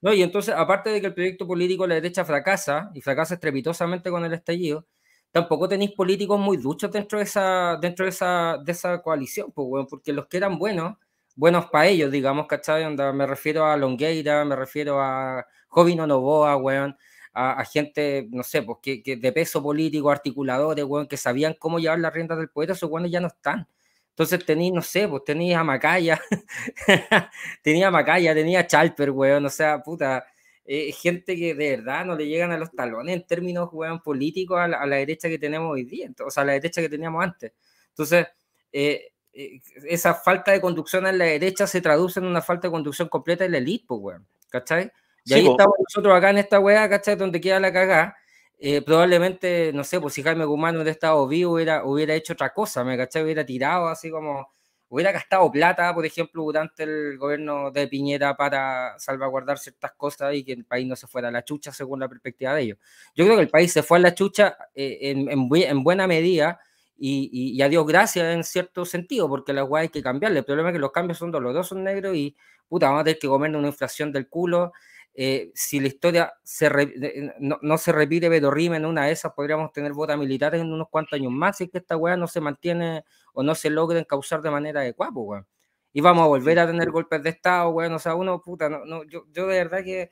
No, y entonces, aparte de que el proyecto político de la derecha fracasa, y fracasa estrepitosamente con el estallido, tampoco tenéis políticos muy duchos dentro de esa, dentro de esa, de esa coalición, pues, bueno, porque los que eran buenos buenos para ellos, digamos, ¿cachai? Onda, me refiero a Longueira, me refiero a Jovino Novoa, weón, a, gente, no sé, pues, que, de peso político, articuladores, weón, que sabían cómo llevar las riendas del poder, esos weones ya no están. Entonces tenéis, no sé, pues tenéis a Macaya, tenía a Macaya, tenía a Chalper, weón, o sea, puta, eh, gente que de verdad no le llegan a los talones en términos, weón, políticos a la, derecha que tenemos hoy día, o sea, a la derecha que teníamos antes. Entonces, eh, eh, esa falta de conducción en la derecha se traduce en una falta de conducción completa en la elite, pues, ¿Cachai? Y ahí estamos nosotros acá en esta weá, ¿cachai? Donde queda la cagada. Eh, probablemente, no sé, pues si Jaime Guzmán hubiera estado vivo, hubiera, hubiera hecho otra cosa, ¿me cachai? Hubiera tirado así como, hubiera gastado plata, por ejemplo, durante el gobierno de Piñera para salvaguardar ciertas cosas y que el país no se fuera a la chucha según la perspectiva de ellos. Yo creo que el país se fue a la chucha eh, en, en buena medida y, y, a Dios gracias en cierto sentido, porque las guay hay que cambiarle. El problema es que los cambios son dolorosos, negros, y puta, vamos a tener que comer una inflación del culo. Eh, si la historia se eh, no, no, se repite, pero en una de esas, podríamos tener botas militares en unos cuantos años más, si es que esta weá no se mantiene o no se logra causar de manera adecuada, pues, Y vamos a volver a tener golpes de Estado, bueno O sea, uno, puta, no, no yo, yo de verdad que.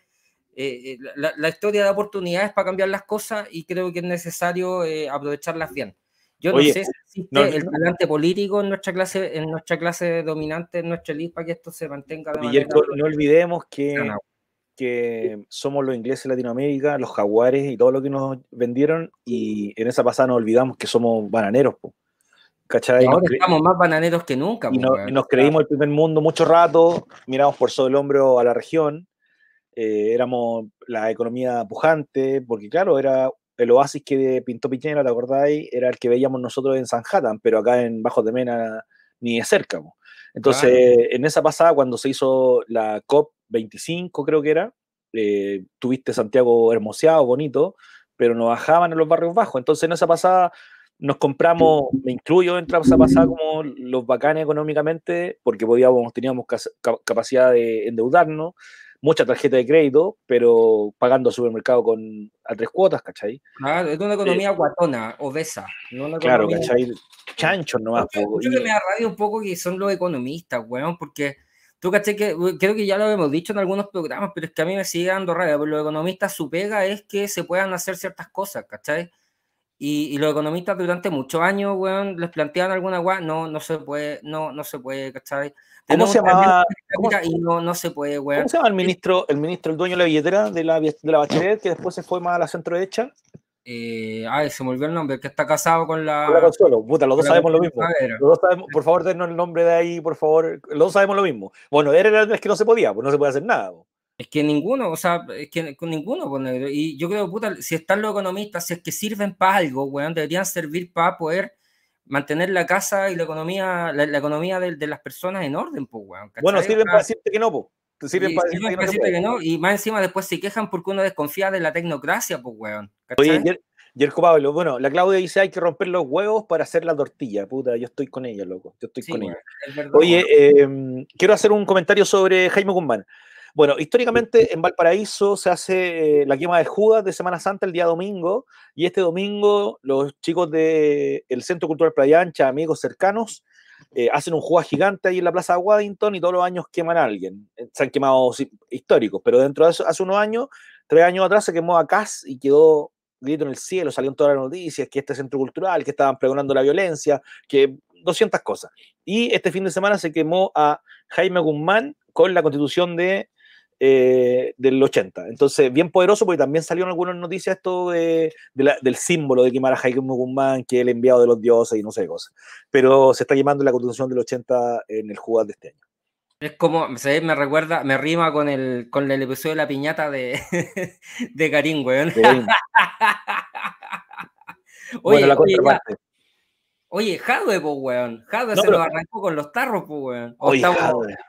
Eh, la, historia da oportunidades para cambiar las cosas y creo que es necesario aprovecharlas bien. Yo no sé si existe el talante político en nuestra clase, en nuestra clase dominante, en nuestra lista para que esto se mantenga. De no, olvidemos que, que somos los ingleses de Latinoamérica, los jaguares y todo lo que nos vendieron, y en esa pasada nos olvidamos que somos bananeros. Po. ahora estamos más bananeros que nunca. nos creímos el primer mundo mucho rato, miramos por sobre el hombro a la región, eh, éramos la economía pujante, porque claro, era el oasis que pintó Piñera, la acordáis? Era el que veíamos nosotros en Sanhattan, pero acá en Bajo de Mena ni de cerca. Entonces, en esa pasada, cuando se hizo la COP25, creo que era, eh, tuviste Santiago hermoseado, bonito, pero nos bajaban en los barrios bajos. Entonces, en esa pasada nos compramos, me incluyo en esa pasada como los bacanes económicamente, porque podíamos, teníamos capacidad de endeudarnos mucha tarjeta de crédito, pero pagando supermercado con, a tres cuotas, ¿cachai? Claro, es una economía eh, guatona, obesa. claro, ¿cachai? Chanchos nomás. Yo, que me da rabia un poco que son los economistas, weón, porque tú, ¿cachai? Que, creo que ya lo hemos dicho en algunos programas, pero es que a mí me sigue dando rabia, los economistas su pega es que se puedan hacer ciertas cosas, ¿cachai? Y, los economistas durante muchos años, weón, les plantean alguna weón, no, no se puede, no, no se puede, ¿cachai? ¿Cómo se llamaba? no, se puede, se llama el ministro, el ministro, el dueño de la billetera de la, de Bachelet, que después se fue más a la centro derecha? Eh, ay, se me olvidó el nombre, que está casado con la. puta, los dos sabemos lo mismo. Los dos sabemos, por favor, denos el nombre de ahí, por favor. Los dos sabemos lo mismo. Bueno, era es que no se podía, pues no se puede hacer nada. Pues. Es que ninguno, o sea, es que con ninguno, pues, Y yo creo, puta, si están los economistas, si es que sirven para algo, weón, deberían servir para poder mantener la casa y la economía, la, economía de, las personas en orden, pues, weón. Bueno, sirven para decirte que no, pues. Sirven para decirte que, no, y más encima después se quejan porque uno desconfía de la tecnocracia, pues, weón. Oye, Pablo, bueno, la Claudia dice hay que romper los huevos para hacer la tortilla, puta, yo estoy con ella, loco, yo estoy con ella. Oye, em, quiero hacer un comentario sobre Jaime Guzmán. Bueno, históricamente en Valparaíso se hace eh, la quema de Judas de Semana Santa el día domingo y este domingo los chicos del el Centro Cultural Playa Ancha, amigos cercanos, eh, hacen un Judas gigante ahí en la Plaza de Waddington y todos los años queman a alguien. Eh, se han quemado históricos, pero dentro de eso, hace unos años, tres años atrás, se quemó a Cass y quedó grito en el cielo, salieron todas las noticias, que este centro cultural, que estaban pregonando la violencia, que 200 cosas. Y este fin de semana se quemó a Jaime Guzmán con la constitución de eh, del 80. Entonces, bien poderoso, porque también salieron algunas noticias esto de, del símbolo de quemar a Jaime Guzmán, que es el enviado de los dioses y no sé qué cosas. Pero se está quemando la constitución del 80 en el jugador de este año. Es como, Me recuerda, me rima con el, con el episodio de la piñata de, de Karim, weón. Bueno, oye, la oye, oye, Jadwe, weón. se lo arrancó con los tarros, Oye,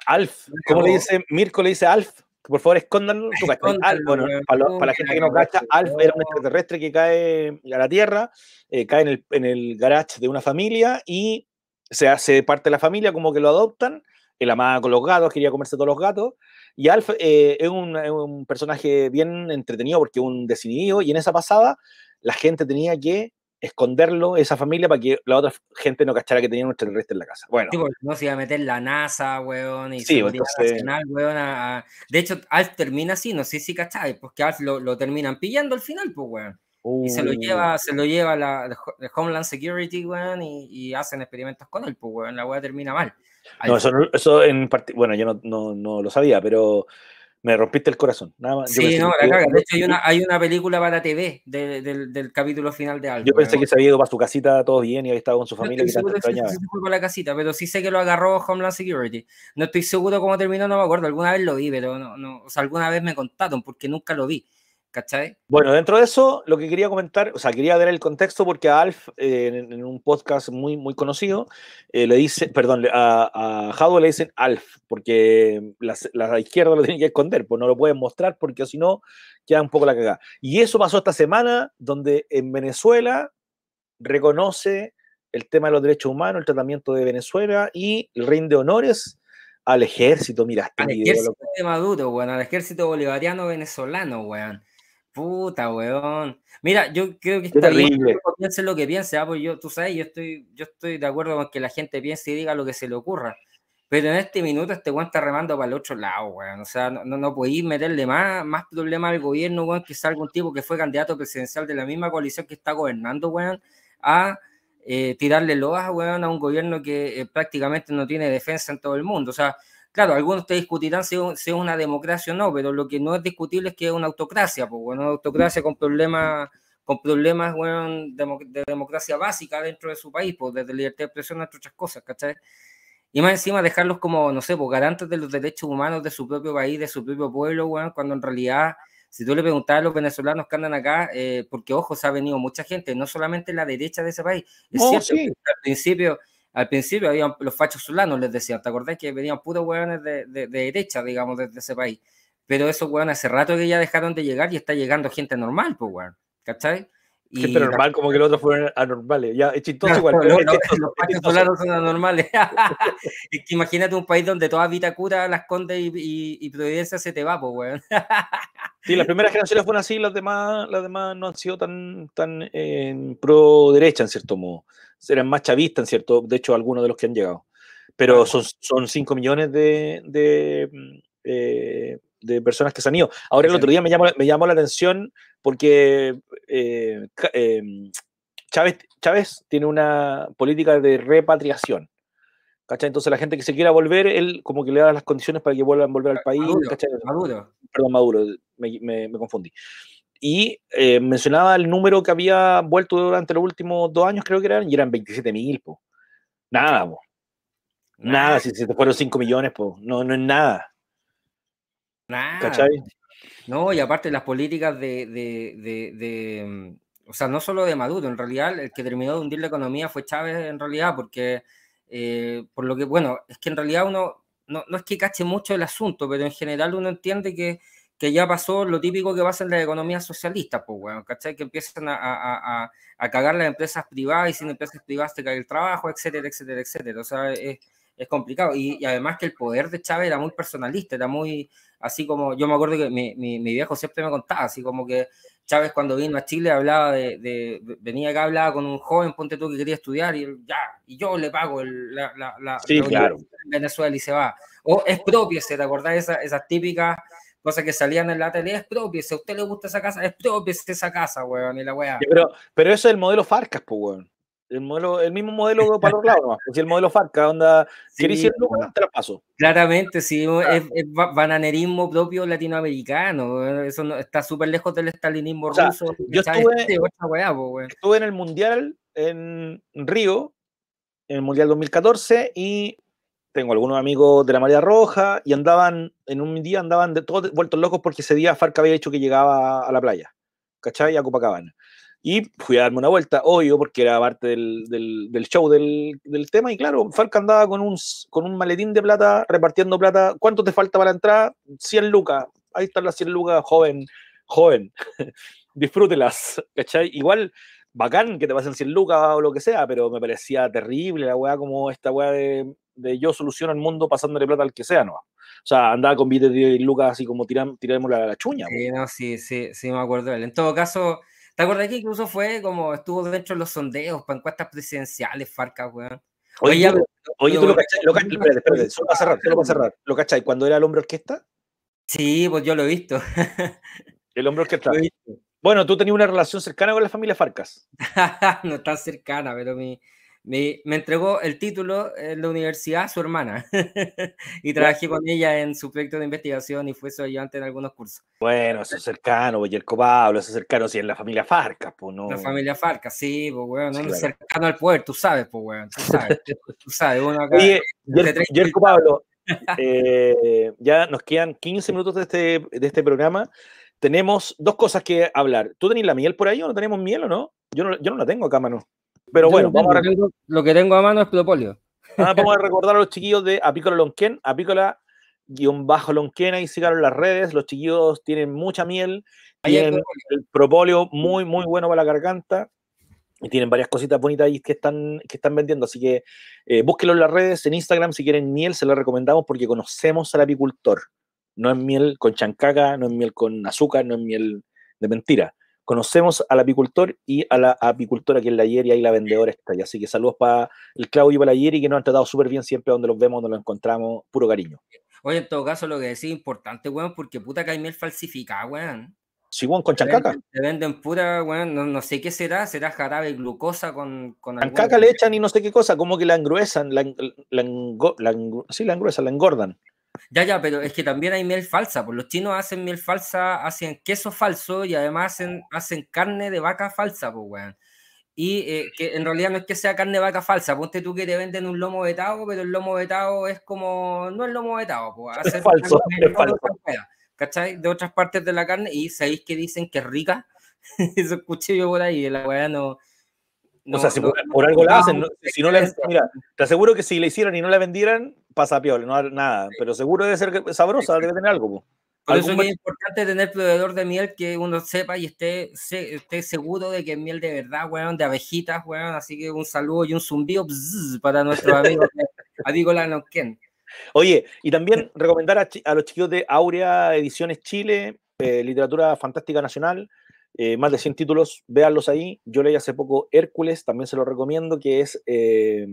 Alf, ¿cómo le dice? Mirko le dice Alf por favor, escóndanlo. Alf, para, la gente que no Alf era un extraterrestre que cae a la Tierra, eh, cae en el, garage de una familia y se hace parte de la familia, como que lo adoptan. El eh, amaba con los gatos, quería comerse todos los gatos. Y Alf eh, es, un, personaje bien entretenido porque es un decidido, y en esa pasada la gente tenía que esconderlo, esa familia, para que la otra gente no cachara que tenían un terrestre en la casa. no se iba a meter la NASA, weón, y sí, Nacional, weón. De hecho, Alf termina así, no sé si cacháis, porque Alf lo, terminan pillando al final, pues, weón. Y se lo lleva, uh. se lo lleva la, Homeland Security, weón, y, hacen experimentos con él, pues, weón. La weá termina mal. No, eso, eso en parte, bueno, yo no, no, no lo sabía, pero me rompiste el corazón. Sí, no, la caga. De hecho, hay una, hay una película para TV del, del, capítulo final de algo. Yo pensé que se había ido para su casita todo bien y había estado con su familia. que Se fue la casita, pero sí sé que lo agarró Homeland Security. No estoy seguro cómo terminó, no me acuerdo. Alguna vez lo vi, pero no, no, o sea, alguna vez me contaron porque nunca lo vi. ¿cachai? Bueno, dentro de eso, lo que quería comentar, o sea, quería dar el contexto porque a Alf, eh, en, un podcast muy, muy conocido, eh, le dice, perdón, a, a le dicen Alf, porque la, izquierda lo tiene que esconder, pues no lo pueden mostrar porque si no, queda un poco la cagada. Y eso pasó esta semana, donde en Venezuela reconoce el tema de los derechos humanos, el tratamiento de Venezuela y el rinde honores al ejército, mira. Este al ejército de Maduro, weón, al ejército bolivariano venezolano, weón. Puta, weón. Mira, yo creo que está bien piense lo que piense, ¿ah? pues yo, tú sabes, yo estoy, yo estoy de acuerdo con que la gente piense y diga lo que se le ocurra. Pero en este minuto este weón está remando para el otro lado, weón. O sea, no, no, no podéis meterle más, más problema al gobierno, weón, que salga un tipo que fue candidato presidencial de la misma coalición que está gobernando, weón, a eh, tirarle loas, weón, a un gobierno que eh, prácticamente no tiene defensa en todo el mundo. O sea, Claro, algunos te discutirán si, es una democracia o no, pero lo que no es discutible es que es una autocracia, pues bueno, una autocracia con problemas con problemas bueno, de democracia básica dentro de su país, pues desde libertad de expresión entre otras cosas, ¿cachai? Y más encima dejarlos como, no sé, pues, garantes de los derechos humanos de su propio país, de su propio pueblo, bueno, cuando en realidad, si tú le preguntas a los venezolanos que andan acá, eh, porque ojo, se ha venido mucha gente, no solamente la derecha de ese país, es cierto al principio al principio había los fachos zulanos, les decía, ¿te acordás que venían puros hueones de, derecha, digamos, desde ese país? Pero esos hueones hace rato que ya dejaron de llegar y está llegando gente normal, pues, hueón, ¿cachai? Y gente normal, como que los otros fueron anormales. Ya, es chistoso igual. los fachos solanos son anormales. imagínate un país donde toda Vitacura, Las Condes y, y, Providencia se te va, pues, weón. sí, las primeras generaciones fueron así, las demás, demás no han sido tan, tan eh, pro derecha, en cierto modo eran más chavistas, ¿cierto? De hecho, algunos de los que han llegado. Pero son, 5 millones mm, eh, de, personas que se han ido. Ahora el otro día me llamó, la atención porque eh, eh, Chávez, tiene una política de repatriación. ¿Cachai? Entonces la gente que se quiera volver, él como que le da las condiciones para que vuelvan a volver al país. Maduro, Maduro. Perdón, Maduro, me confundí. Y eh, mencionaba el número que había vuelto durante los últimos dos años, creo que eran, y eran 27 mil, po. Nada, po. Nada, si se te fueron 5 millones, po. No, no es nada. Nada. No, y aparte las políticas de, de, de, mm, o sea, no solo de Maduro, en realidad el que terminó de hundir la economía fue Chávez, en realidad, porque, eh, por lo que, bueno, es que en realidad uno, no, no es que cache mucho el asunto, pero en general uno entiende que que ya pasó lo típico que pasa en la economía socialista, pues, bueno, ¿cachai? Que empiezan a, a, cagar las empresas privadas y sin empresas privadas te cae el trabajo, etcétera, etcétera, etcétera. O sea, es, complicado. Y, además que el poder de Chávez era muy personalista, era muy, así como, yo me acuerdo que mi, viejo siempre me contaba, así como que Chávez cuando vino a Chile hablaba de, venía acá, hablaba con un joven, ponte tú que quería estudiar y ya, y yo le pago la, la, Venezuela y se va. O es propio, ¿te acordás? Esas típicas cosas que salían en la tele, es propio, si a usted le gusta esa casa, es propia esa casa, weón, y la weá. Pero, pero eso es el modelo Farcas, pues, weón. El, modelo, el mismo modelo para los lados, es pues, el modelo Farca, onda, sí, bueno. Te Claramente, sí, es, bananerismo propio latinoamericano, eso está súper lejos del estalinismo ruso. Yo estuve, este, estuve en el Mundial en Río, en el Mundial 2014, y tengo algunos amigos de la María Roja y andaban, en un día andaban de, todos vueltos locos porque ese día Farca había dicho que llegaba a la playa, ¿cachai? A Copacabana. Y fui a darme una vuelta, obvio, porque era parte del, del, show del, del, tema. Y claro, Farca andaba con un, con un maletín de plata, repartiendo plata. ¿Cuánto te falta para entrar? 100 lucas. Ahí están las 100 lucas, joven, joven. Disfrútelas, ¿cachai? Igual, bacán que te pasen 100 lucas o lo que sea, pero me parecía terrible la weá, como esta weá de de yo soluciono el mundo pasándole plata al que sea, ¿no? O sea, andaba con billetes de lucas así como tiran, a la, chuña. Sí, no, sí, sí, sí, me acuerdo de él. En todo caso, ¿te acuerdas que incluso fue como estuvo dentro de los sondeos para encuestas presidenciales, Farcas, ah, weón? Oye, oye, tú lo cachai, lo cachai, espérate, espérate, solo para cerrar, solo para cerrar. ¿Lo cachai cuando era el hombre orquesta? Sí, pues yo lo he visto. el hombre orquesta. Bueno, tú tenías una relación cercana con la familia Farcas. no tan cercana, pero mi, me, entregó el título en la universidad a su hermana y trabajé con ella en su proyecto de investigación y fue su ayudante en algunos cursos. Bueno, eso es cercano, pues, Yerko Pablo, eso es cercano, sí, en la familia Farca, pues no. La familia Farca, sí, pues bueno, no cercano al poder, tú sabes, pues bueno, tú sabes, tú sabes, uno acá. Oye, Pablo, eh, ya nos quedan 15 minutos de este, este programa. Tenemos dos cosas que hablar. ¿Tú tenés la miel por ahí o no tenemos miel o no? Yo no, yo no la tengo acá, Manu. Pero bueno, lo que tengo a mano es propóleo ah, vamos a recordar a los chiquillos de Apícola Lonquén, Apícola guión bajo Lonquén, ahí sigaron las redes, los chiquillos tienen mucha miel, tienen el propóleo muy, muy bueno para la garganta, y tienen varias cositas bonitas ahí que están, que están vendiendo, así que eh, búsquenlo en las redes, en Instagram, si quieren miel, se lo recomendamos porque conocemos al apicultor, no es miel con chancaca, no es miel con azúcar, no es miel de mentira, Conocemos al apicultor y a la apicultora que es la Yeri y la vendedora está Así que saludos para el Claudio y para la Yeri que nos han tratado súper bien siempre donde los vemos, donde los encontramos, puro cariño. Oye, en todo caso, lo que decís importante, weón, porque puta que hay miel falsificada, weón. Sí, weón, con chancaca. Se venden pura, weón, no, sé qué será, será jarabe glucosa con... con chancaca le echan y no sé qué cosa, como que la engruesan, la, la, la engruesan, la engordan. Ya, ya, pero es que también hay miel falsa, pues los chinos hacen miel falsa, hacen queso falso y además hacen, carne de vaca falsa, pues, weón. Y eh, que en realidad no es que sea carne de vaca falsa, ponte tú que te venden un lomo vetado, pero el lomo vetado es como, no es lomo vetado, pues, hacen es falso, De otras partes de la carne y sabéis que dicen que es rica, eso escuché yo por ahí, la weá no... o sea, si por, algo la hacen, si no te aseguro que si la hicieran y no la vendieran, pasa piola, no nada, pero seguro debe ser sabrosa, debe tener algo. Por eso es importante tener proveedor de miel que uno sepa y esté, esté seguro de que es miel de verdad, bueno, de abejitas, así que un saludo y un zumbido para nuestros amigos Oye, y también recomendar a, los chicos de Aurea Ediciones Chile, eh, Literatura Fantástica Nacional, eh, más de 100 títulos, véanlos ahí. Yo leí hace poco Hércules, también se lo recomiendo, que es eh,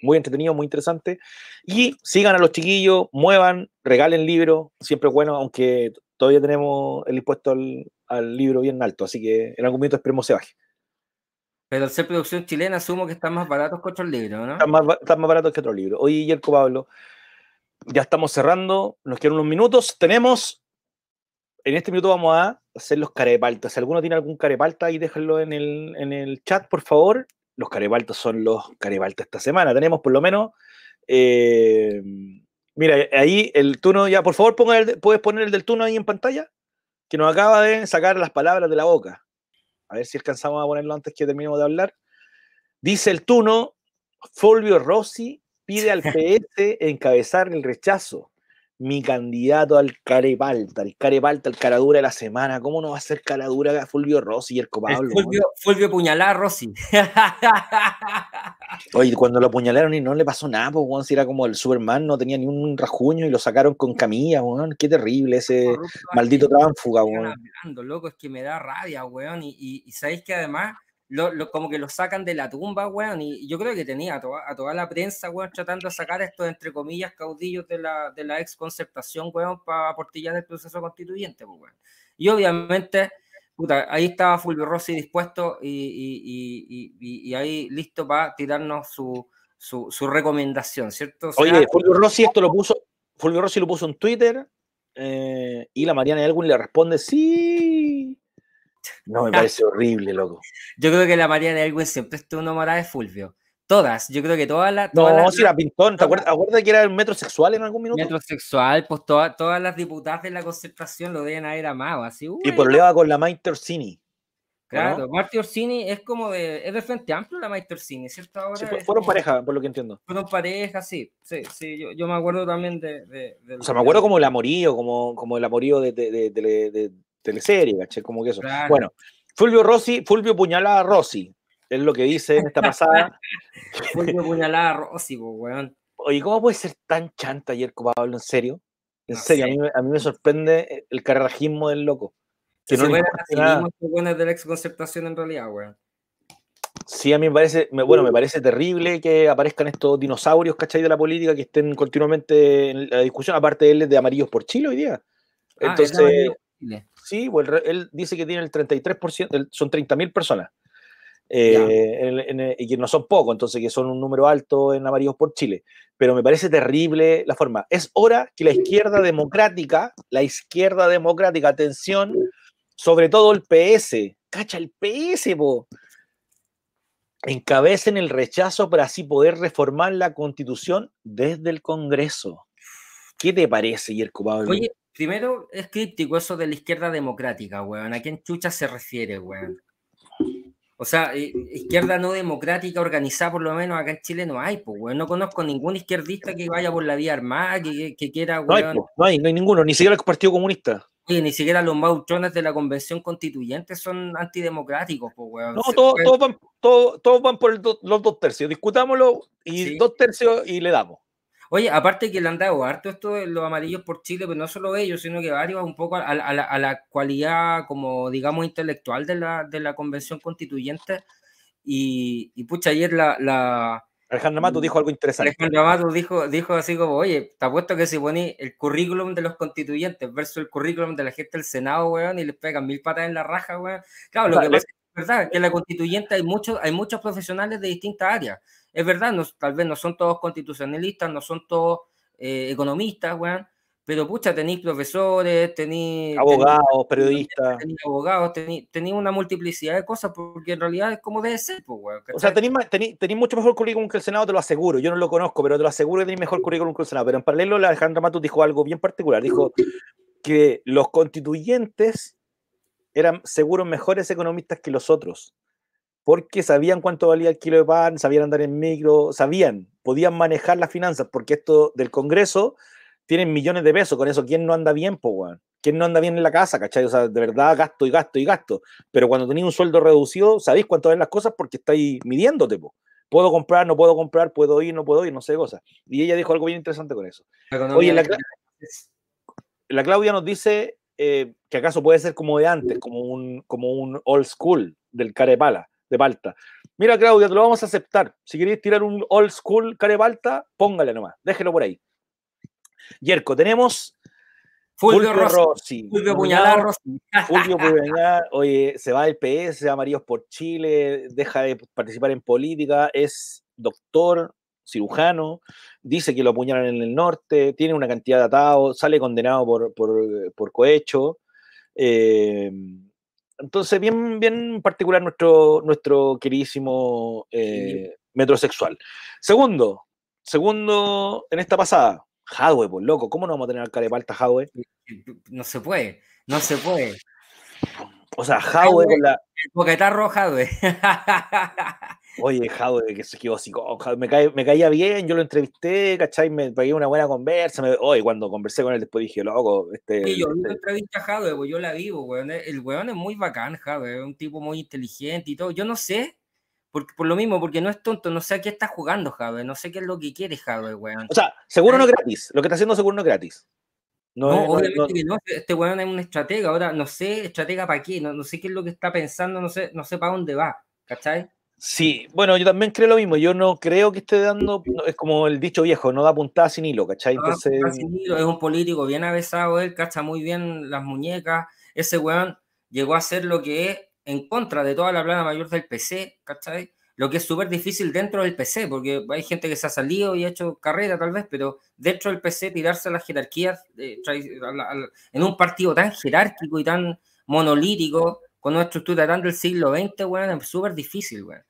muy entretenido, muy interesante. Y sigan a los chiquillos, muevan, regalen libros, siempre bueno, aunque todavía tenemos el impuesto al, libro bien alto, así que en algún momento esperemos se baje. Pero al ser producción chilena, asumo que están más baratos que otros libros, ¿no? Están más, están baratos que otros libros. Oye, Yerko Pablo, ya estamos cerrando, nos quedan unos minutos. Tenemos en este minuto vamos a hacer los carepaltas. Si alguno tiene algún carepalta, ahí déjenlo en el, chat, por favor. Los carepaltas son los carepaltas esta semana. Tenemos por lo menos. Eh, mira, ahí el turno, ya, por favor, puedes poner el del turno ahí en pantalla, que nos acaba de sacar las palabras de la boca. A ver si alcanzamos a ponerlo antes que terminemos de hablar. Dice el turno, Fulvio Rossi pide al PS encabezar el rechazo mi candidato al Carepalta, el Carepalta, el Caradura de la semana. ¿Cómo no va a ser Caradura Fulvio Rossi y el copablo? Fulvio, Fulvio a Rossi. Oye, cuando lo puñalaron y no le pasó nada, pues, si era como el Superman, no tenía ni un rajuño y lo sacaron con camilla, weón. qué terrible ese maldito tránfuga, weón. hablando, loco, es que me da rabia, weón. Y, y, y sabéis que además como que lo sacan de la tumba, weón. Y yo creo que tenía a toda, la prensa, weón, tratando de sacar estos, entre comillas, caudillos de la, de la ex concertación, weón, para aportillar el proceso constituyente, pues, weón. Y obviamente, puta, ahí estaba Fulvio Rossi dispuesto y, ahí listo para tirarnos su, su, recomendación, ¿cierto? Oye, Fulvio Rossi esto lo puso, Fulvio Rossi lo puso en Twitter eh, y la Mariana algún le responde, sí, no, me parece horrible, loco. Yo creo que la María de Elwin siempre estuvo enamorada de Fulvio. Todas, yo creo que todas las. Todas no, si era pintón, ¿te acuerdas, que era el metrosexual en algún minuto? Metrosexual, pues todas las diputadas de la concentración lo deben haber amado, así. por y problema pues con la Maite Orsini. Claro, ¿no? Orsini es como de. Es de Frente Amplio la Maite Orsini, ¿cierto? fueron pareja, por lo que entiendo. Fueron pareja, sí. Sí, sí, yo, me acuerdo también de, o sea, me acuerdo como el amorío, como, como el amorío de teleserie, ¿caché? Como que eso. Bueno, Fulvio Rossi, Fulvio Puñalada Rossi, es lo que dice en esta pasada. Fulvio Puñalada Rossi, weón. Oye, ¿cómo puede ser tan chanta ayer, Pablo? ¿En serio? En serio, a mí, me sorprende el carrajismo del loco. no de la exconceptación en realidad, weón. Sí, a mí me parece, bueno, me uh. parece terrible que aparezcan estos dinosaurios, ¿cachai? De la política que estén continuamente en la discusión, aparte de él de Amarillos por chilo hoy día. Ah, Entonces, Sí, él dice que tiene el 33%, son 30.000 personas. Eh, eh, y que no son pocos, entonces que son un número alto en Amarillos por Chile. Pero me parece terrible la forma. Es hora que la izquierda democrática, la izquierda democrática, atención, sobre todo el PS, cacha el PS, po, encabecen el rechazo para así poder reformar la constitución desde el Congreso. ¿Qué te parece, Yerko Cupado? Oye, Primero, es críptico eso de la izquierda democrática, weón. ¿A quién chucha se refiere, weón? O sea, eh, izquierda no democrática organizada, por lo menos acá en Chile no hay, pues, weón. No conozco ningún izquierdista que vaya por la vía armada, que, quiera, weón. Pues, no hay, no hay, ninguno, ni siquiera el Partido Comunista. Sí, ni siquiera los mauchones de la Convención Constituyente son antidemocráticos, pues, weón. No, todos van, van, por los dos tercios. Discutámoslo y dos tercios y le damos. Oye, aparte que le han dado harto esto de los amarillos por Chile, pero pues no solo ellos, sino que varios un poco a, la, a la, cualidad, como digamos, intelectual de la, de la convención constituyente. Y, pucha, ayer la, Alejandro Matos dijo algo interesante. Alejandro Matos dijo, dijo así como, oye, te apuesto que si pones el currículum de los constituyentes versus el currículum de la gente del Senado, weón, y les pegan mil patas en la raja, weón. Claro, lo que pasa es, verdad, que en la constituyente hay muchos, hay muchos profesionales de distintas áreas. Es verdad, tal vez no son todos constitucionalistas, no son todos eh, economistas, weón, pero pucha, tenéis profesores, tenéis... Abogados, periodistas. Tenéis abogados, tenéis una multiplicidad de cosas, porque en realidad es como debe ser, pues, weón. O sea, tenéis mucho mejor currículum que el Senado, te lo aseguro. Yo no lo conozco, pero te lo aseguro que tenéis mejor currículum que el Senado. Pero en paralelo, la Alejandra Matus dijo algo bien particular. Dijo que los constituyentes eran seguros mejores economistas que los otros porque sabían cuánto valía el kilo de pan, sabían andar en micro, sabían, podían manejar las finanzas, porque esto del Congreso tienen millones de pesos, con eso, ¿quién no anda bien, po, ¿Quién no anda bien en la casa, cachai? O sea, de verdad, gasto y gasto y gasto. Pero cuando tenéis un sueldo reducido, sabéis cuánto valen las cosas porque estáis midiéndote, po. Puedo comprar, no puedo comprar, puedo ir, no puedo ir, no sé cosas. Y ella dijo algo bien interesante con eso. Oye, la, Claudia nos dice eh, que acaso puede ser como de antes, como un, como un old school del carepala de palta. Mira, Claudia, te lo vamos a aceptar. Si queréis tirar un old school de palta, póngale nomás, déjelo por ahí. Yerko, tenemos Fulvio, Rossi, Puñalar oye, se va del PS, amarillos por Chile, deja de participar en política, es doctor, cirujano, dice que lo apuñalan en el norte, tiene una cantidad de atados, sale condenado por, por, por cohecho. Eh, entonces, bien, bien particular nuestro, nuestro queridísimo eh, metrosexual. Segundo, segundo en esta pasada, Hadwe, por pues, loco, ¿cómo no vamos a tener Palta, Hadwe? Eh, eh, no se puede, no se puede. O sea, Hadwe Porque está El boquetarro Oye, de que se quedó así, me, me, caía bien, yo lo entrevisté, ¿cachai? Me pagué una buena conversa. Me, oye, cuando conversé con él después dije, loco, este. yo este lo entrevisté a yo la vivo, El weón es muy bacán, Javo es un tipo muy inteligente y todo. Yo no sé, porque, por lo mismo, porque no es tonto, no sé a qué está jugando Jadwe, no sé qué es lo que quiere el weón. O sea, seguro no es gratis, lo que está haciendo seguro no es gratis. No, obviamente que no, este, este weón es un estratega, ahora no sé, estratega para qué, no, sé qué es lo que está pensando, no sé, no sé para dónde va, ¿cachai? Sí, bueno, yo también creo lo mismo. Yo no creo que esté dando, es como el dicho viejo, no da puntada sin hilo, ¿cachai? es un político bien avesado, él cacha muy bien las muñecas. Ese weón llegó a ser lo que es en contra de toda la plana mayor del PC, ¿cachai? Lo que es súper difícil dentro del PC, porque hay gente que se ha salido y ha hecho carrera tal vez, pero dentro del PC tirarse a las jerarquías eh, en un partido tan jerárquico y tan monolítico, con una estructura tan del siglo XX, bueno, es súper difícil, weón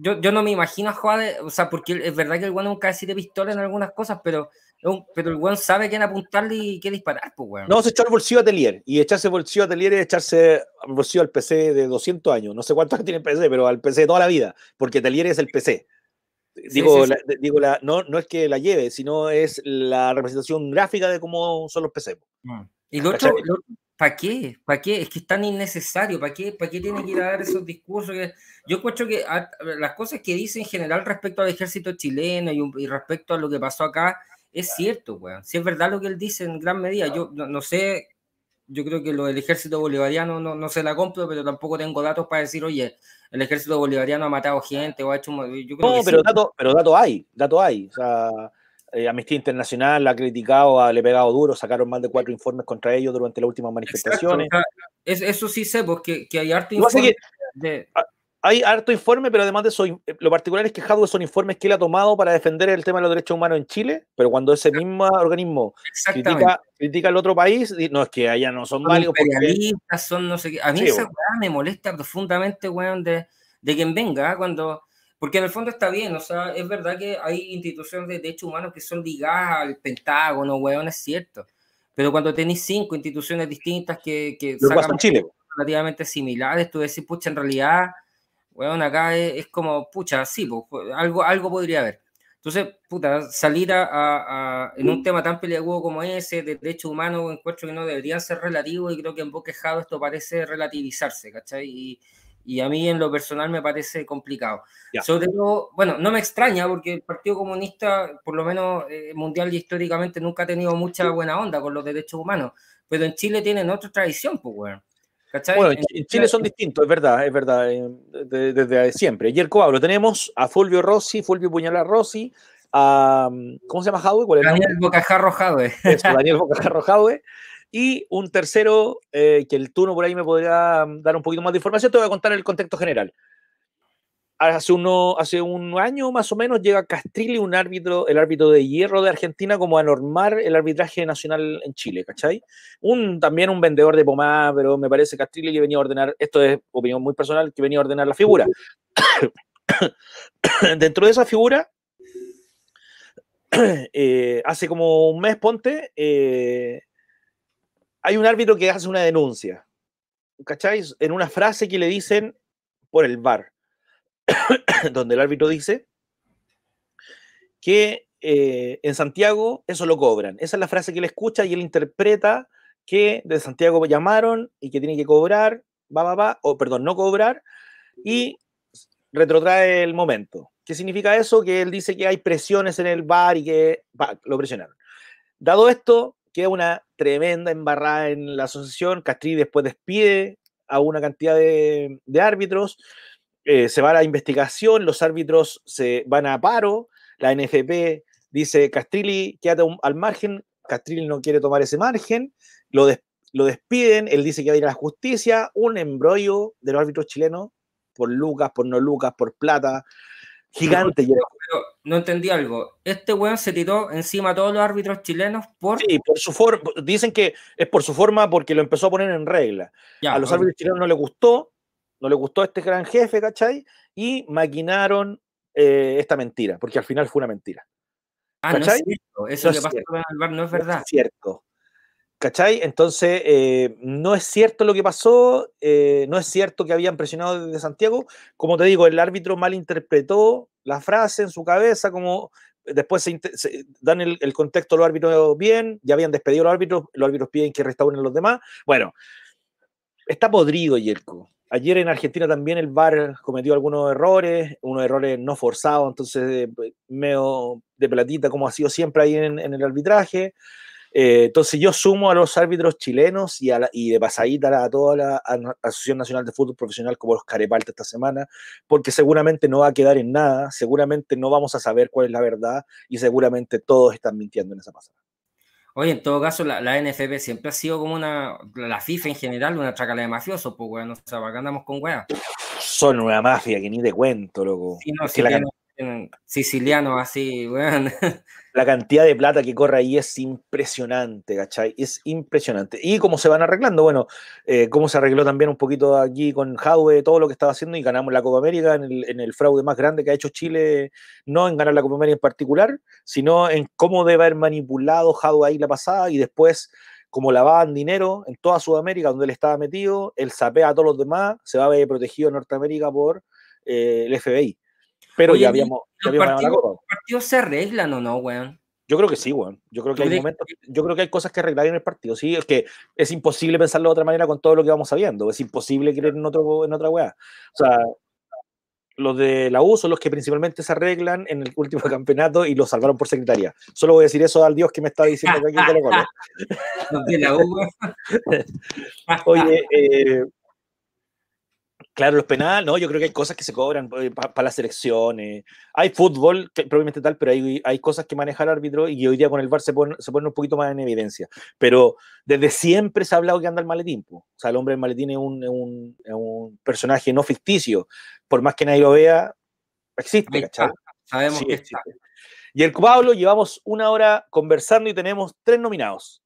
yo, yo, no me imagino a o sea, porque es verdad que el weón nunca decide de pistola en algunas cosas, pero, pero el weón sabe quién apuntarle y qué disparar, pues weón. No, se echó el bolsillo a Telier, y echarse bolsillo a Telier es echarse bolsillo al PC de 200 años, no sé cuántos tiene el PC, pero al PC de toda la vida, porque Telier es el PC. Digo, digo no, no es que la lleve, sino es la representación gráfica de cómo son los PC. Mm. Y lo otro, ¿Para qué? ¿Para qué? Es que es tan innecesario. ¿Para qué? ¿Para qué tiene que ir a dar esos discursos? Eh, yo encuentro que las cosas que dice en general respecto al ejército chileno y, respecto a lo que pasó acá, es cierto, weón. Si es verdad lo que él dice en gran medida. Yo no, sé, yo creo que lo del ejército bolivariano no, no se la compro, pero tampoco tengo datos para decir, oye, el ejército bolivariano ha matado gente o ha hecho... no, pero, datos pero dato hay, dato hay. O sea eh, Amnistía Internacional la ha criticado, le ha pegado duro, sacaron más de cuatro informes contra ellos durante las últimas manifestaciones. es, eso sí sé, porque pues, que hay harto informe. Hay harto informe, pero además de eso, eh, lo particular es que Hadwe son informes que él ha tomado para defender el tema de los derechos humanos en Chile, pero cuando ese mismo organismo critica, critica al otro país, no es que allá no son, son válidos. Son no sé A mí esa weá me molesta profundamente, weón, de, de quien venga, ¿ah? cuando porque en el fondo está bien, o sea, es verdad que hay instituciones de derechos humanos que son ligadas al Pentágono, weón, es cierto. Pero cuando tenéis cinco instituciones distintas que, que sacan relativamente similares, tú decís, pucha, en realidad, weón, acá es, como, pucha, sí, algo, algo podría haber. Entonces, puta, salir a, en un mm. tema tan peligroso como ese, de derechos humanos, encuentro que no deberían ser relativos y creo que en Boquejado esto parece relativizarse, ¿cachai? Y, y a mí en lo personal me parece complicado. Sobre todo, bueno, no me extraña porque el Partido Comunista, por lo menos eh, mundial y históricamente, nunca ha tenido mucha buena onda con los derechos humanos. Pero en Chile tienen otra tradición, pues, Bueno, en, Chile son distintos, es verdad, es verdad, eh, desde, siempre. siempre. Ayer Coablo, tenemos a Fulvio Rossi, Fulvio Puñalar Rossi, a, ¿cómo se llama Jadwe? Daniel Bocajarro Jadwe. Daniel Bocajarro Jadwe, y un tercero, eh, que el turno por ahí me podría mm, dar un poquito más de información, te voy a contar el contexto general. Hace, uno, hace un año más o menos llega Castrilli, un árbitro, el árbitro de hierro de Argentina, como a normar el arbitraje nacional en Chile, ¿cachai? Un, también un vendedor de pomada, pero me parece Castrilli que venía a ordenar, esto es opinión muy personal, que venía a ordenar la figura. Dentro de esa figura, eh, hace como un mes, ponte, eh, hay un árbitro que hace una denuncia, ¿Cacháis? En una frase que le dicen por el bar, donde el árbitro dice que eh, en Santiago eso lo cobran. Esa es la frase que él escucha y él interpreta que de Santiago llamaron y que tiene que cobrar, va, va, va, o perdón, no cobrar, y retrotrae el momento. ¿Qué significa eso? Que él dice que hay presiones en el bar y que lo presionaron. Dado esto, queda una tremenda embarrada en la asociación. Castri después despide a una cantidad de, árbitros. Eh, se va a la investigación, los árbitros se van a paro, la NFP dice Castrilli, quédate al margen, Castrilli no quiere tomar ese margen, lo, lo despiden, él dice que va a ir a la justicia, un embrollo de los árbitros chilenos por lucas, por no lucas, por plata, gigante no entendí algo. Este weón se tiró encima a todos los árbitros chilenos por. Sí, por su forma. Dicen que es por su forma porque lo empezó a poner en regla. a los árbitros chilenos no les gustó, no le gustó este gran jefe, ¿cachai? Y maquinaron eh, esta mentira, porque al final fue una mentira. Ah, no es cierto. Eso no es verdad. es cierto. ¿Cachai? Entonces, eh, no es cierto lo que pasó, eh, no es cierto que habían presionado desde Santiago. Como te digo, el árbitro malinterpretó la frase en su cabeza, como eh, después se, dan el, contexto a los árbitros bien, ya habían despedido a los árbitros, los árbitros piden que restauren a los demás. Bueno, está podrido Yerko. Ayer en Argentina también el VAR cometió algunos errores, unos errores no forzados, entonces eh, medio de platita como ha sido siempre ahí en el arbitraje. Eh, entonces yo sumo a los árbitros chilenos y, a y de pasadita a toda la Asociación Nacional de Fútbol Profesional como los Carepalta esta semana, porque seguramente no va a quedar en nada, seguramente no vamos a saber cuál es la verdad y seguramente todos están mintiendo en esa pasada. Oye, en todo caso, la, la NFP siempre ha sido como una, la FIFA en general, una chacala de mafioso porque no o andamos con weón. Son una mafia que ni te cuento, loco. Sí, no, siciliano así, La cantidad de plata que corre ahí es impresionante, ¿cachai? Es impresionante. Y cómo se van arreglando, bueno, eh, cómo se arregló también un poquito aquí con Jaue, todo lo que estaba haciendo y ganamos la Copa América en el, fraude más grande que ha hecho Chile, no en ganar la Copa América en particular, sino en cómo debe haber manipulado Jaue ahí la pasada y después cómo lavaban dinero en toda Sudamérica donde él estaba metido, él sapea a todos los demás, se va a ver protegido en Norteamérica por eh, el FBI. Pero ya habíamos, ya se arreglan o no, weón? Yo creo que sí, weón. Yo creo que hay momentos, yo creo que hay cosas que arreglar en el partido. Sí, es que es imposible pensarlo de otra manera con todo lo que vamos sabiendo. Es imposible creer en, otro, en otra weá. O sea, los de la U son los que principalmente se arreglan en el último campeonato y lo salvaron por secretaría. Solo voy a decir eso al Dios que me está diciendo que aquí te lo Oye, eh, Claro, los penales, no, yo creo que hay cosas que se cobran eh, para las selecciones. Hay fútbol, que, probablemente tal, pero hay, hay, cosas que maneja el árbitro y hoy día con el VAR se pone, se un poquito más en evidencia. Pero desde siempre se ha hablado que anda el maletín. O sea, el hombre del maletín es un, personaje no ficticio. Por más que nadie lo vea, existe, Sabemos que existe. Y el Pablo, llevamos una hora conversando y tenemos tres nominados.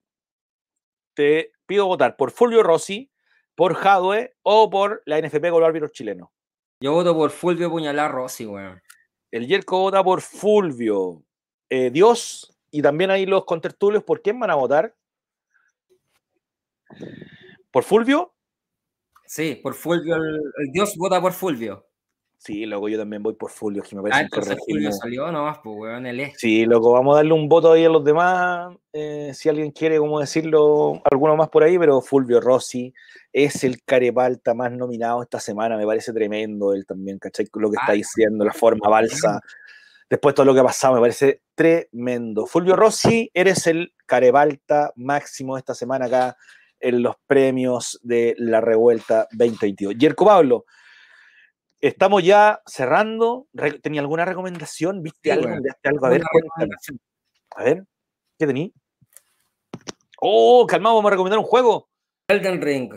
Te pido votar por Fulvio Rossi, por Jadwe o por la NFP con los árbitros chilenos. Yo voto por Fulvio Puñalar Rossi, weón. El Yerko vota por Fulvio. Eh, Dios, y también ahí los contertulios, ¿por quién van a votar? ¿Por Fulvio? Sí, por Fulvio. el Dios vota por Fulvio. Sí, loco, yo también voy por Fulvio, que me parece ah, Fulvio salió nomás, pues, weón, el Sí, loco, vamos a darle un voto ahí a los demás, eh, si alguien quiere, como decirlo, alguno más por ahí, pero Fulvio Rossi es el carepalta más nominado esta semana, me parece tremendo él también, ¿cachai? Lo que está ah, diciendo, la forma balsa, después todo lo que ha pasado, me parece tremendo. Fulvio Rossi, eres el carepalta máximo esta semana acá en los premios de la revuelta 2022. Yerko Pablo, Estamos ya cerrando. ¿Tenía alguna recomendación? ¿Viste algo? algo? A ver, a ver, ¿qué tení? Oh, calmado, vamos a recomendar un juego. Elden Ring.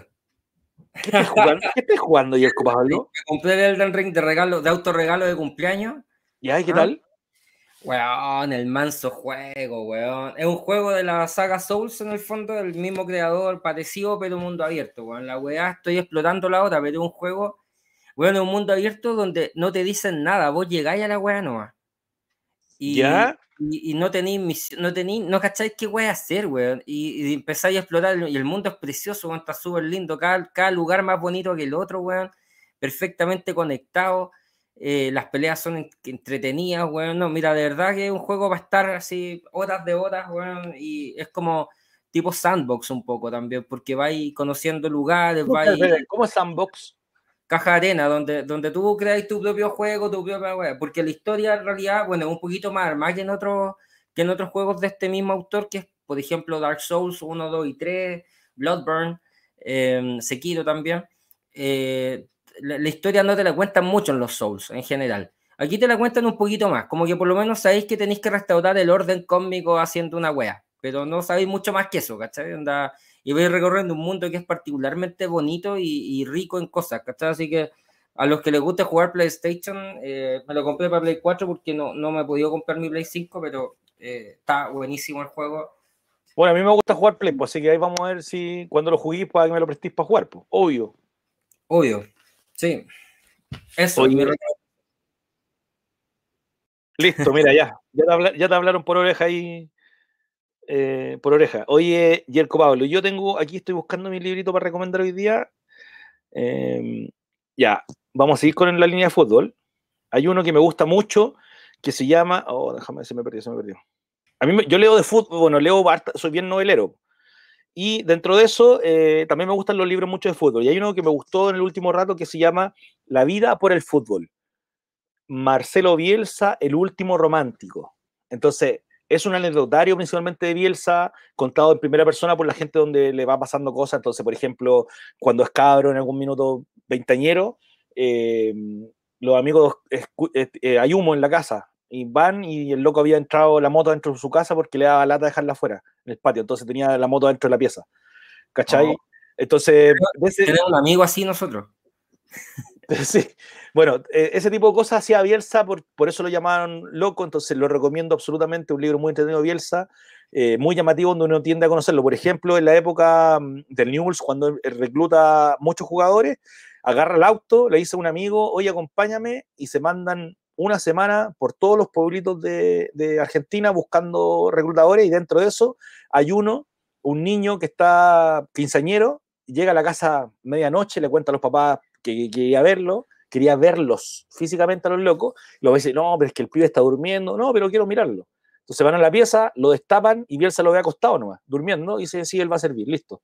¿Qué estás jugando, ¿Qué estás jugando Me compré el Elden Ring de regalo, de autorregalo de cumpleaños. y ahí qué ¿Ah? tal? Weón, el manso juego, weón. Es un juego de la saga Souls en el fondo, del mismo creador, parecido, pero mundo abierto, weón. La weá, estoy explotando la otra, pero es un juego bueno, un mundo abierto donde no te dicen nada, vos llegáis a la wea Y, ¿Ya? y, no tenéis misión, no tenéis, no cacháis qué wea hacer, weón. Y, empezáis a explorar, y el mundo es precioso, está súper lindo, cada, lugar más bonito que el otro, weón, perfectamente conectado. Eh, las peleas son entretenidas, weón. No, mira, de verdad que un juego va a estar así horas de horas, weón. Y es como tipo sandbox un poco también, porque vais conociendo lugares, vais... ¿Cómo es sandbox? caja arena, donde, donde tú creas tu propio juego, tu propia web, porque la historia en realidad, bueno, es un poquito más más que en otros, que en otros juegos de este mismo autor, que es, por ejemplo, Dark Souls 1, 2 y 3, Bloodburn, eh, em, Sekiro también. Eh, la, historia no te la cuentan mucho en los Souls en general. Aquí te la cuentan un poquito más, como que por lo menos sabéis que tenéis que restaurar el orden cósmico haciendo una wea, pero no sabéis mucho más que eso, ¿cachai? y voy recorriendo un mundo que es particularmente bonito y, rico en cosas, ¿cachai? Así que a los que les gusta jugar PlayStation, eh, me lo compré para Play 4 porque no, no me he podido comprar mi Play 5, pero eh, está buenísimo el juego. Bueno, a mí me gusta jugar Play, pues así que ahí vamos a ver si cuando lo juguéis, para que me lo prestéis para jugar, pues, obvio. Obvio, sí. Eso. Listo, mira, ya. Ya te, hablaron por oreja ahí eh, por oreja. Oye, Yerko Pablo, yo tengo, aquí estoy buscando mi librito para recomendar hoy día. Em, ya, vamos a seguir con la línea de fútbol. Hay uno que me gusta mucho que se llama, oh, déjame, se me perdió, se me perdió. A mí, yo leo de fútbol, bueno, leo, soy bien novelero. Y dentro de eso, eh, también me gustan los libros mucho de fútbol. Y hay uno que me gustó en el último rato que se llama La vida por el fútbol. Marcelo Bielsa, el último romántico. Entonces, es un anecdotario principalmente de Bielsa, contado en primera persona por la gente donde le va pasando cosas. Entonces, por ejemplo, cuando es cabro en algún minuto veintañero em, los amigos, eh, eh, hay humo en la casa y van y el loco había entrado la moto dentro de su casa porque le daba lata dejarla afuera, en el patio. Entonces tenía la moto dentro de la pieza. ¿Cachai? Oh. Entonces... Tenemos un amigo así nosotros. Sí, bueno, e, ese tipo de cosas hacía Bielsa, por, eso lo llamaron loco, entonces lo recomiendo absolutamente, un libro muy entretenido Bielsa, eh, muy llamativo donde uno tiende a conocerlo. Por ejemplo, en la época mm, del News, cuando recluta muchos jugadores, agarra el auto, le dice a un amigo, oye, acompáñame, y se mandan una semana por todos los pueblitos de, de Argentina buscando reclutadores, y dentro de eso hay uno, un niño que está quinceañero, llega a la casa medianoche, le cuenta a los papás que quería verlo, quería verlos físicamente a los locos, y luego veces, no, pero es que el pibe está durmiendo, no, pero quiero mirarlo. Entonces van a la pieza, lo destapan y se lo ve acostado nomás, durmiendo, y dice, sí, él va a servir, listo.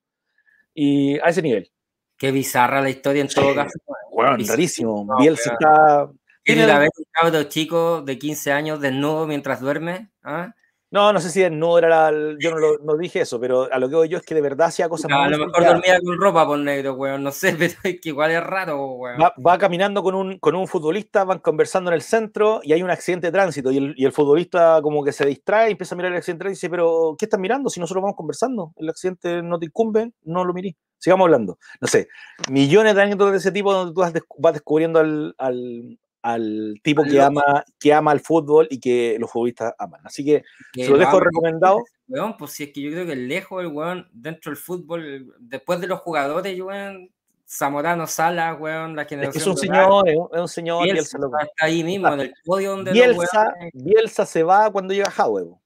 Y a ese nivel. Qué bizarra la historia en todo caso. Bueno, rarísimo. Bielsa está... Tiene la vez de los chico de 15 años desnudo mientras duerme. ¿Ah? No, no sé si no era la, Yo no, lo, dije eso, pero a lo que voy yo es que de verdad hacía cosas. No, a lo mejor dormía con ropa por pues, negro, weón. No sé, pero es que igual es raro, weón. Va, caminando con un, con un futbolista, van conversando en el centro y hay un accidente de tránsito. Y el, futbolista, como que se distrae, y empieza a mirar el accidente de tránsito y dice: ¿Pero qué estás mirando? Si nosotros vamos conversando, el accidente no te incumbe, no lo mirí. Sigamos hablando. No sé, millones de años de ese tipo donde tú vas descubriendo al, al tipo que ama, que ama el fútbol y que los futbolistas aman. Así que se lo dejo recomendado. Weón, pues si es que yo creo que lejos el weón dentro del fútbol, después de los jugadores, weón, Zamorano Sala, weón, la generación. Es, que es un señor, es un, señor. Bielsa, Bielsa está ahí mismo, en el podio donde Bielsa, Bielsa se va cuando llega Howe weón.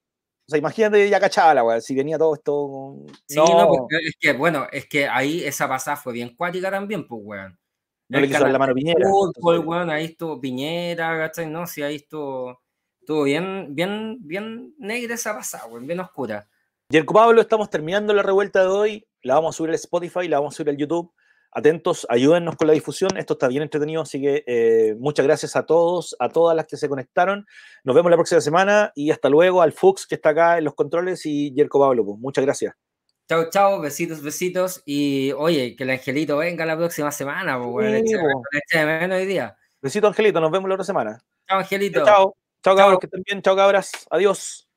O sea, imagínate ya cachaba la si venía todo esto. No. Sí, no, porque es que, bueno, es que ahí esa pasada fue bien cuática también, pues, weón no le quiso la mano Piñera. Pues, ahí estuvo Piñera, ¿cachai? No, sí, ahí estuvo, todo bien, bien, bien negra esa pasada, bien oscura. Yerko Pablo, estamos terminando la revuelta de hoy. La vamos a subir al Spotify, la vamos a subir al YouTube. Atentos, ayúdennos con la difusión. Esto está bien entretenido, así que eh, muchas gracias a todos, a todas las que se conectaron. Nos vemos la próxima semana y hasta luego al Fux que está acá en los controles y Yerko Pablo. Pues, muchas gracias. Chao, chao, besitos, besitos. Y oye, que el angelito venga la próxima semana, pues, hoy día. Besito, angelito, nos vemos la otra semana. Chao, angelito. Chao, chao, chao cabros, que estén bien, chao, cabras, adiós.